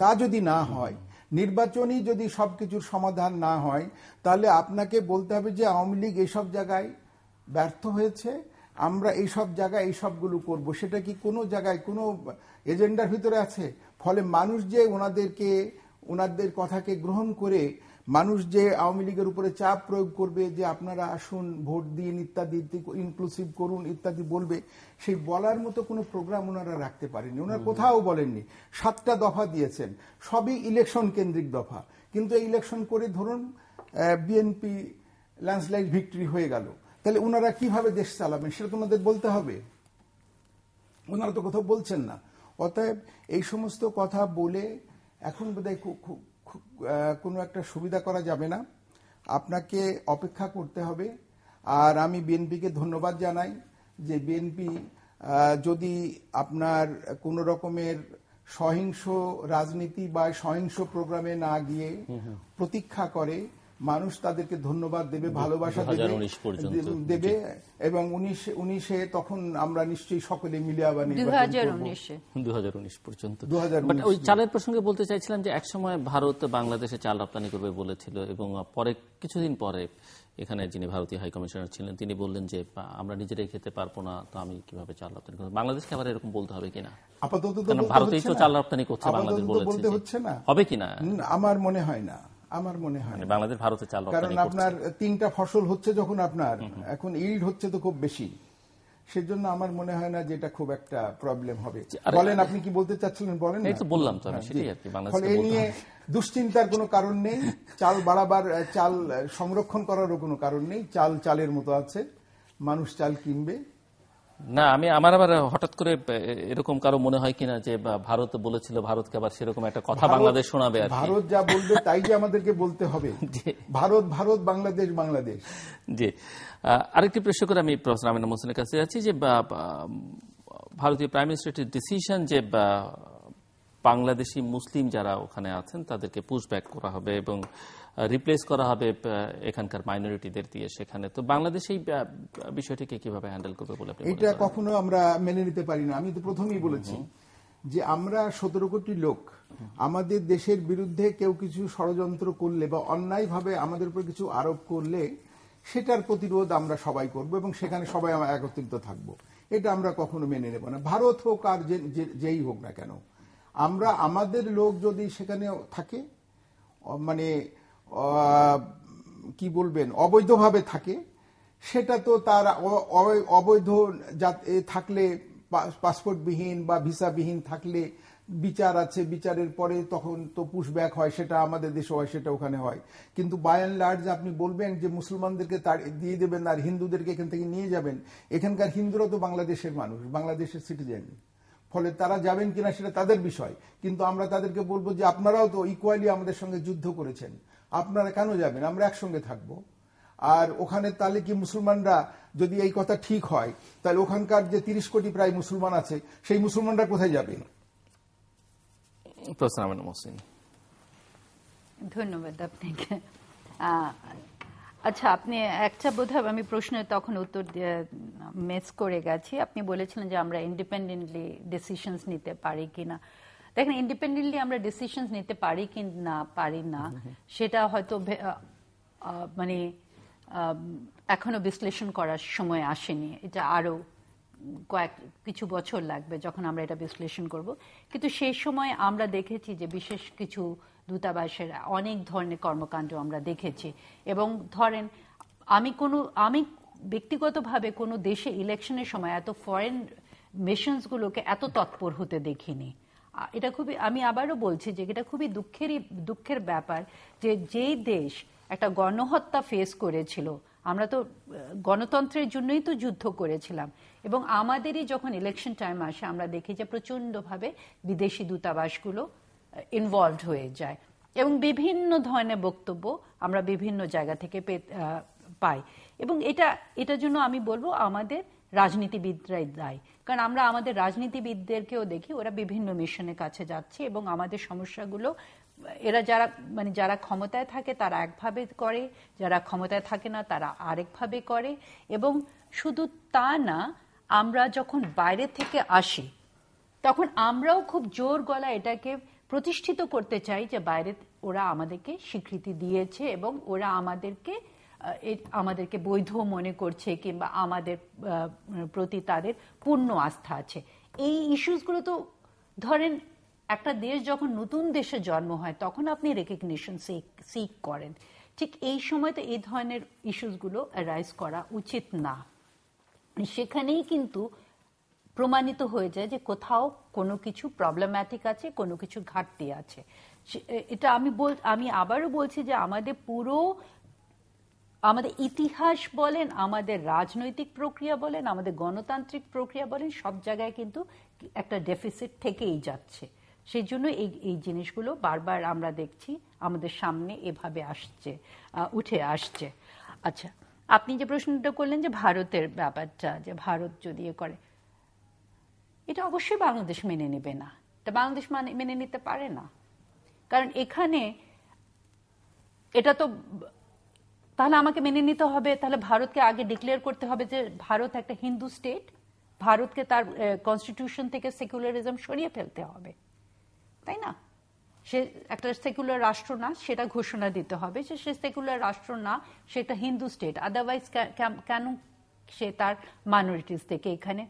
তা যদি না হয় নির্বাচনই যদি সবকিছুর সমাধান না হয় তাহলে আপনাকে বলতে হবে যে আওয়ামী লীগ এইসব জায়গায় ব্যর্থ হয়েছে আমরা এই সব জায়গায় এই সবগুলো করব সেটা কি কোনো জায়গায় কোনো এজেন্ডার ভিতরে আছে ফলে মানুষ যে ওনাদেরকে ওনাদের কথাকে গ্রহণ করে মানুষ যে আওয়ামী লীগের উপরে চাপ প্রয়োগ করবে যে আপনারা আসুন ভোট দিন ইত্যাদি ইনক্লুসিভ করুন ইত্যাদি বলবে সেই বলার মতো কোনো প্রোগ্রাম ওনারা রাখতে পারেননি ওনারা কোথাও বলেননি সাতটা দফা দিয়েছেন সবই ইলেকশন কেন্দ্রিক দফা কিন্তু এই ইলেকশন করে ধরুন বিএনপি ল্যান্ডস্লাইড ভিক্টরি হয়ে গেল তাহলে ওনারা কিভাবে দেশ চালাবেন সেটা তোমাদের বলতে হবে ওনারা তো কোথাও বলছেন না অতএব এই সমস্ত কথা বলে এখন বোধহয় কোনো একটা সুবিধা করা যাবে না আপনাকে অপেক্ষা করতে হবে আর আমি বিএনপিকে ধন্যবাদ জানাই যে বিএনপি যদি আপনার কোনো রকমের সহিংস রাজনীতি বা সহিংস প্রোগ্রামে না গিয়ে প্রতীক্ষা করে মানুষ তাদেরকে ধন্যবাদ দেবে ভালোবাসা দেবে দেবে এবং উনিশ উনিশে তখন আমরা নিশ্চয়ই সকলে মিলে আবার দু হাজার উনিশ পর্যন্ত ওই চালের প্রসঙ্গে বলতে চাইছিলাম যে একসময় ভারত বাংলাদেশে চাল রপ্তানি করবে বলেছিল এবং পরে কিছুদিন পরে এখানে যিনি ভারতীয় হাইকমিশনার ছিলেন তিনি বললেন যে আমরা নিজেরাই খেতে পারবো না তো আমি কিভাবে চাল রপ্তানি করবো বাংলাদেশকে আবার এরকম বলতে হবে কিনা আপাতত ভারতেই তো চাল রপ্তানি করছে বাংলাদেশ বলতে হচ্ছে না হবে কিনা আমার মনে হয় না আমার মনে হয় মানে বাংলাদেশ ভারতে চাল কারণ আপনার তিনটা ফসল হচ্ছে যখন আপনার এখন ইল্ড হচ্ছে তো খুব বেশি সেজন্য আমার মনে হয় না যে এটা খুব একটা প্রবলেম হবে বলেন আপনি কি বলতে চাচ্ছিলেন বলেন এই তো বললাম তো হ্যাঁ, সেটাই আর বাংলাদেশে এই নিয়ে দুশ্চিন্তার কোনো কারণ নেই চাল বাড়াবার চাল সংরক্ষণ করারও কোনো কারণ নেই চাল চালের মতো আছে মানুষ চাল কিনবে না আমি আমার আবার হঠাৎ করে এরকম কারো মনে হয় কিনা যে ভারত বলেছিল ভারতকে আবার সেরকম একটা কথা বাংলাদেশ শোনাবে ভারত যা বলবে তাই যে আমাদেরকে বলতে হবে ভারত ভারত বাংলাদেশ বাংলাদেশ জি আরেকটি প্রশ্ন করে আমি প্রশ্ন আমিনা মোহসেনের কাছে যাচ্ছি যে ভারতীয় প্রাইম মিনিস্টারের ডিসিশন যে বাংলাদেশি মুসলিম যারা ওখানে আছেন তাদেরকে পুশব্যাক করা হবে এবং রিপ্লেস করা হবে এখানকার মাইনরিটিদের দিয়ে সেখানে তো বাংলাদেশ এই বিষয়টিকে কিভাবে হ্যান্ডেল করবে বলে এটা কখনো আমরা মেনে নিতে পারি না আমি তো প্রথমেই বলেছি যে আমরা সতেরো কোটি লোক আমাদের দেশের বিরুদ্ধে কেউ কিছু ষড়যন্ত্র করলে বা অন্যায়ভাবে আমাদের উপর কিছু আরোপ করলে সেটার প্রতিরোধ আমরা সবাই করব এবং সেখানে সবাই আমরা একত্রিত থাকব এটা আমরা কখনো মেনে নেব না ভারত হোক আর যেই হোক না কেন আমরা আমাদের লোক যদি সেখানে থাকে মানে কি বলবেন অবৈধভাবে থাকে সেটা তো তার অবৈধ থাকলে পাসপোর্টবিহীন বা ভিসাবিহীন থাকলে বিচার আছে বিচারের পরে তখন তো পুশব্যাক হয় সেটা আমাদের দেশে হয় সেটা ওখানে হয় কিন্তু বাই অ্যান্ড লার্জ আপনি বলবেন যে মুসলমানদেরকে তার দিয়ে দেবেন আর হিন্দুদেরকে এখান থেকে নিয়ে যাবেন এখানকার হিন্দুরা তো বাংলাদেশের মানুষ বাংলাদেশের সিটিজেন ফলে তারা যাবেন কিনা সেটা তাদের বিষয় কিন্তু আমরা তাদেরকে বলবো যে আপনারাও তো ইকুয়ালি আমাদের সঙ্গে যুদ্ধ করেছেন আপনারা কেন যাবেন আমরা একসঙ্গে থাকব আর ওখানে তাহলে কি মুসলমানরা যদি এই কথা ঠিক হয় তাহলে ওখানকার যে তিরিশ কোটি প্রায় মুসলমান আছে সেই মুসলমানরা কোথায় যাবে ধন্যবাদ আপনাকে আচ্ছা আপনি একটা বোধ আমি প্রশ্নের তখন উত্তর মিস করে গেছি আপনি বলেছিলেন যে আমরা ইন্ডিপেন্ডেন্টলি ডিসিশন নিতে পারি কিনা দেখেন ইন্ডিপেন্ডেন্টলি আমরা ডিসিশন নিতে পারি কি না পারি না সেটা হয়তো মানে এখনো বিশ্লেষণ করার সময় আসেনি এটা আরো কয়েক কিছু বছর লাগবে যখন আমরা এটা বিশ্লেষণ করব কিন্তু সেই সময় আমরা দেখেছি যে বিশেষ কিছু দূতাবাসের অনেক ধরনের কর্মকাণ্ড আমরা দেখেছি এবং ধরেন আমি কোনো আমি ব্যক্তিগতভাবে কোনো দেশে ইলেকশনের সময় এত ফরেন মিশনসগুলোকে এত তৎপর হতে দেখিনি এটা খুবই আমি আবারও বলছি যে এটা খুবই দুঃখেরই দুঃখের ব্যাপার যে যেই দেশ একটা গণহত্যা ফেস করেছিল আমরা তো গণতন্ত্রের জন্যই তো যুদ্ধ করেছিলাম এবং আমাদেরই যখন ইলেকশন টাইম আসে আমরা দেখি যে প্রচণ্ডভাবে বিদেশি দূতাবাসগুলো ইনভলভড হয়ে যায় এবং বিভিন্ন ধরনের বক্তব্য আমরা বিভিন্ন জায়গা থেকে পাই এবং এটা এটার জন্য আমি বলবো আমাদের রাজনীতিবিদরাই দায় কারণ আমরা আমাদের রাজনীতিবিদদেরকেও দেখি ওরা বিভিন্ন মিশনের কাছে যাচ্ছে এবং আমাদের সমস্যাগুলো এরা যারা মানে যারা ক্ষমতায় থাকে তারা একভাবে করে যারা ক্ষমতায় থাকে না তারা আরেকভাবে করে এবং শুধু তা না আমরা যখন বাইরে থেকে আসি তখন আমরাও খুব জোর গলা এটাকে প্রতিষ্ঠিত করতে চাই যে বাইরে ওরা আমাদেরকে স্বীকৃতি দিয়েছে এবং ওরা আমাদেরকে আমাদেরকে বৈধ মনে করছে কিংবা আমাদের প্রতি তাদের পূর্ণ আস্থা আছে এই ইস্যুসগুলো তো ধরেন একটা দেশ যখন নতুন দেশে জন্ম হয় তখন আপনি রেকগনিশন সিক করেন ঠিক এই সময় তো এই ধরনের ইস্যুসগুলো রাইজ করা উচিত না সেখানেই কিন্তু প্রমাণিত হয়ে যায় যে কোথাও কোনো কিছু প্রবলেম্যাটিক আছে কোনো কিছু ঘাটতি আছে এটা আমি বল আমি আবারও বলছি যে আমাদের পুরো আমাদের ইতিহাস বলেন আমাদের রাজনৈতিক প্রক্রিয়া বলেন আমাদের গণতান্ত্রিক প্রক্রিয়া বলেন সব জায়গায় কিন্তু একটা ডেফিসিট থেকেই যাচ্ছে সেই জন্য এই এই জিনিসগুলো বারবার আমরা দেখছি আমাদের সামনে এভাবে আসছে উঠে আসছে আচ্ছা আপনি যে প্রশ্নটা করলেন যে ভারতের ব্যাপারটা যে ভারত যদি এ করে এটা অবশ্যই বাংলাদেশ মেনে নেবে না এটা বাংলাদেশ মানে মেনে নিতে পারে না কারণ এখানে এটা তো তাহলে আমাকে মেনে নিতে হবে তাহলে ভারতকে আগে ডিক্লেয়ার করতে হবে যে ভারত একটা হিন্দু স্টেট ভারতকে তার কনস্টিটিউশন থেকে সেকুলারিজম সরিয়ে ফেলতে হবে তাই না সে একটা সেকুলার রাষ্ট্র না সেটা ঘোষণা দিতে হবে যে সে সেকুলার রাষ্ট্র না সেটা হিন্দু স্টেট আদারওয়াইজ কেন সে তার মাইনরিটিস থেকে এখানে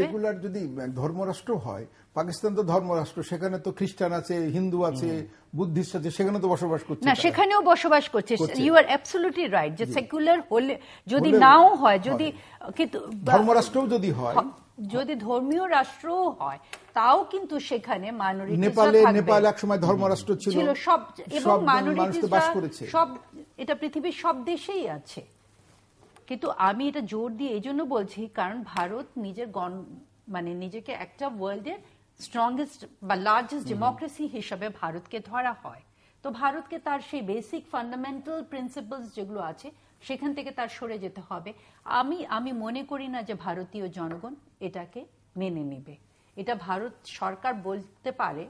সেকুলার যদি ধর্মরাষ্ট্র হয় পাকিস্তান তো ধর্মরাষ্ট্র সেখানে তো খ্রিস্টান আছে হিন্দু আছে বুদ্ধিস্ট আছে সেখানে তো বসবাস করছে না সেখানেও বসবাস করছে ইউ আর রাইট যে সেকুলার হলে যদি নাও হয় যদি কিন্তু ধর্মরাষ্ট্রও যদি হয় যদি ধর্মীয় রাষ্ট্রও হয় তাও কিন্তু সেখানে নেপালে নেপাল এক সময় ধর্মরাষ্ট্র ছিল সব এবং করেছে সব এটা পৃথিবীর সব দেশেই আছে কিন্তু আমি এটা জোর দিয়ে এই জন্য বলছি কারণ ভারত নিজের গণ মানে নিজেকে একটা ওয়ার্ল্ডের স্ট্রংগেস্ট বা লার্জেস্ট ডেমোক্রেসি হিসাবে ভারতকে ধরা হয় তো ভারতকে তার সেই বেসিক ফান্ডামেন্টাল প্রিন্সিপলস যেগুলো আছে সেখান থেকে তার সরে যেতে হবে আমি আমি মনে করি না যে ভারতীয় জনগণ এটাকে মেনে নেবে এটা ভারত সরকার বলতে পারে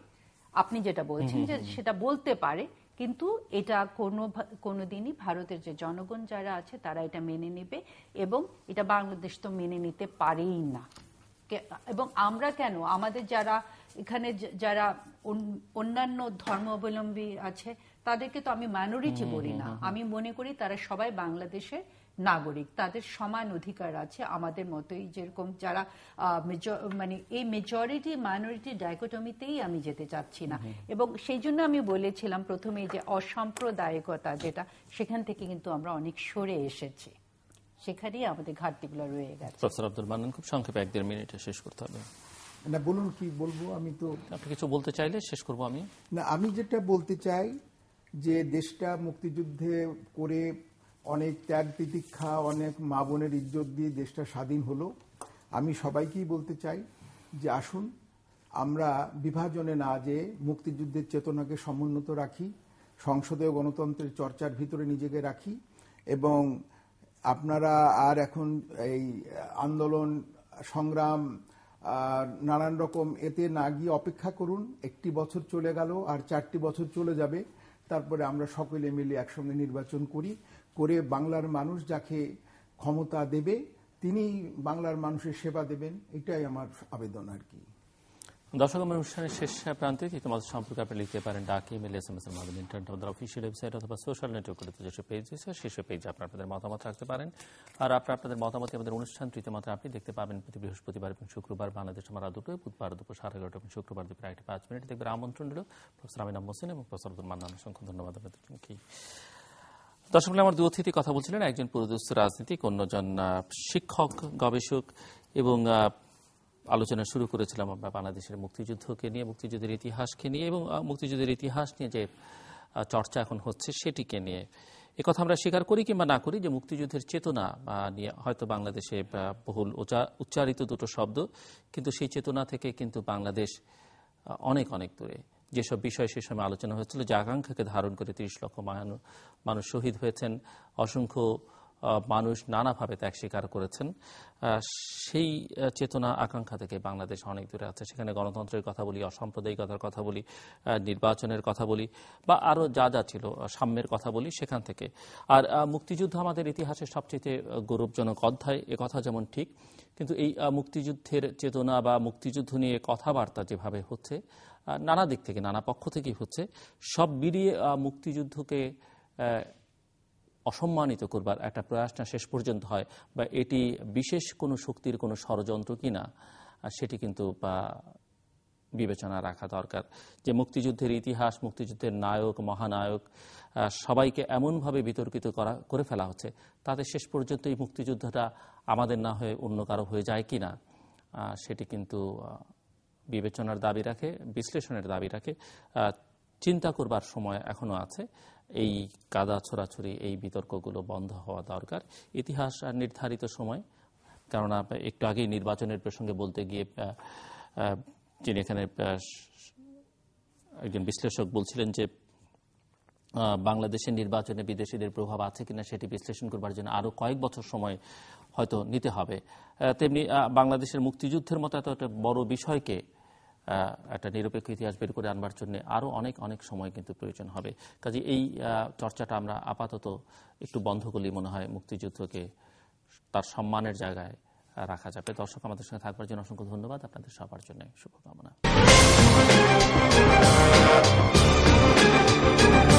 আপনি যেটা বলছেন যে সেটা বলতে পারে কিন্তু এটা কোনো কোনো দিনই ভারতের যে জনগণ যারা আছে তারা এটা মেনে নেবে এবং এটা বাংলাদেশ তো মেনে নিতে পারেই না এবং আমরা কেন আমাদের যারা এখানে যারা অন্যান্য ধর্মাবলম্বী আছে তাদেরকে তো আমি মাইনরিটি বলি না আমি মনে করি তারা সবাই বাংলাদেশের নাগরিক তাদের সমান অধিকার আছে আমাদের মতোই যেরকম যারা মানে এই মেজরিটি মাইনরিটি ডাইকোটমিতেই আমি যেতে চাচ্ছি না এবং সেই জন্য আমি বলেছিলাম প্রথমে যে অসাম্প্রদায়িকতা যেটা সেখান থেকে কিন্তু আমরা অনেক সরে এসেছি সেখানেই আমাদের ঘাটতিগুলো রয়ে গেছে আব্দুল খুব সংক্ষেপে এক দেড় মিনিটে শেষ করতে হবে না বলুন কি বলবো আমি তো আপনি কিছু বলতে চাইলে শেষ করব আমি না আমি যেটা বলতে চাই যে দেশটা মুক্তিযুদ্ধে করে অনেক ত্যাগ প্রতীক্ষা অনেক মা বোনের ইজ্জত দিয়ে দেশটা স্বাধীন হলো আমি সবাইকেই বলতে চাই যে আসুন আমরা বিভাজনে না যেয়ে মুক্তিযুদ্ধের চেতনাকে সমুন্নত রাখি সংসদীয় গণতন্ত্রের চর্চার ভিতরে নিজেকে রাখি এবং আপনারা আর এখন এই আন্দোলন সংগ্রাম নানান রকম এতে না গিয়ে অপেক্ষা করুন একটি বছর চলে গেল আর চারটি বছর চলে যাবে তারপরে আমরা সকলে মিলে একসঙ্গে নির্বাচন করি করে বাংলার মানুষ যাকে ক্ষমতা দেবে তিনি বাংলার মানুষের সেবা দেবেন এটাই আমার আবেদন আর কি দর্শক আমার অনুষ্ঠানের শেষ প্রান্তে তোমাদের সম্পর্কে আপনি লিখতে পারেন ডাক ইমেল এস এম এস এর মাধ্যমে ইন্টারনেট আমাদের অফিসিয়াল ওয়েবসাইট অথবা সোশ্যাল নেটওয়ার্কগুলোতে যেসব পেজ রয়েছে সেসব পেজে আপনার আপনাদের মতামত রাখতে পারেন আর আপনার আপনাদের মতামত আমাদের অনুষ্ঠান তৃতীয় আপনি দেখতে পাবেন প্রতি বৃহস্পতিবার এবং শুক্রবার বাংলাদেশ আমার দুটো বুধবার দুপুর সাড়ে এগারোটা এবং শুক্রবার দুপুর একটা পাঁচ মিনিট দেখবেন আমন্ত্রণ হল প্রফেসর আমিনাম হোসেন এবং প্রফেসর আব্দুল মান্নান অসংখ্য ধন্যবাদ আপনাদের দর্শক আমার দু অতিথি কথা বলছিলেন একজন পুরোদস্ত রাজনীতিক অন্যজন শিক্ষক গবেষক এবং আলোচনা শুরু করেছিলাম আমরা বাংলাদেশের মুক্তিযুদ্ধকে নিয়ে মুক্তিযুদ্ধের ইতিহাসকে নিয়ে এবং মুক্তিযুদ্ধের ইতিহাস নিয়ে যে চর্চা এখন হচ্ছে সেটিকে নিয়ে কথা আমরা স্বীকার করি কিংবা না করি যে মুক্তিযুদ্ধের চেতনা নিয়ে হয়তো বাংলাদেশে বহুল উচ্চারিত দুটো শব্দ কিন্তু সেই চেতনা থেকে কিন্তু বাংলাদেশ অনেক অনেক দূরে যেসব বিষয় সে সময় আলোচনা হয়েছিল যে আকাঙ্ক্ষাকে ধারণ করে তিরিশ লক্ষ মানুষ শহীদ হয়েছেন অসংখ্য মানুষ নানাভাবে ত্যাগ স্বীকার করেছেন সেই চেতনা আকাঙ্ক্ষা থেকে বাংলাদেশ অনেক দূরে আছে সেখানে গণতন্ত্রের কথা বলি অসাম্প্রদায়িকতার কথা বলি নির্বাচনের কথা বলি বা আরও যা যা ছিল সাম্যের কথা বলি সেখান থেকে আর মুক্তিযুদ্ধ আমাদের ইতিহাসের সবচেয়ে গৌরবজনক অধ্যায় এ কথা যেমন ঠিক কিন্তু এই মুক্তিযুদ্ধের চেতনা বা মুক্তিযুদ্ধ নিয়ে কথাবার্তা যেভাবে হচ্ছে নানা দিক থেকে নানা পক্ষ থেকেই হচ্ছে সব মিলিয়ে মুক্তিযুদ্ধকে অসম্মানিত করবার একটা প্রয়াস না শেষ পর্যন্ত হয় বা এটি বিশেষ কোনো শক্তির কোনো ষড়যন্ত্র কিনা সেটি কিন্তু বা বিবেচনা রাখা দরকার যে মুক্তিযুদ্ধের ইতিহাস মুক্তিযুদ্ধের নায়ক মহানায়ক সবাইকে এমনভাবে বিতর্কিত করা করে ফেলা হচ্ছে তাতে শেষ পর্যন্ত এই মুক্তিযুদ্ধটা আমাদের না হয়ে অন্য কারো হয়ে যায় কি না সেটি কিন্তু বিবেচনার দাবি রাখে বিশ্লেষণের দাবি রাখে চিন্তা করবার সময় এখনও আছে এই কাদা ছোড়াছড়ি এই বিতর্কগুলো বন্ধ হওয়া দরকার ইতিহাস আর নির্ধারিত সময় কেননা একটু আগেই নির্বাচনের প্রসঙ্গে বলতে গিয়ে যিনি এখানে একজন বিশ্লেষক বলছিলেন যে বাংলাদেশের নির্বাচনে বিদেশিদের প্রভাব আছে কিনা সেটি বিশ্লেষণ করবার জন্য আরও কয়েক বছর সময় হয়তো নিতে হবে তেমনি বাংলাদেশের মুক্তিযুদ্ধের মতো এত একটা বড় বিষয়কে একটা নিরপেক্ষ ইতিহাস বের করে আনবার জন্য আরও অনেক অনেক সময় কিন্তু প্রয়োজন হবে কাজে এই চর্চাটা আমরা আপাতত একটু বন্ধ করলেই মনে হয় মুক্তিযুদ্ধকে তার সম্মানের জায়গায় রাখা যাবে দর্শক আমাদের সঙ্গে থাকবার জন্য অসংখ্য ধন্যবাদ আপনাদের সবার জন্য শুভকামনা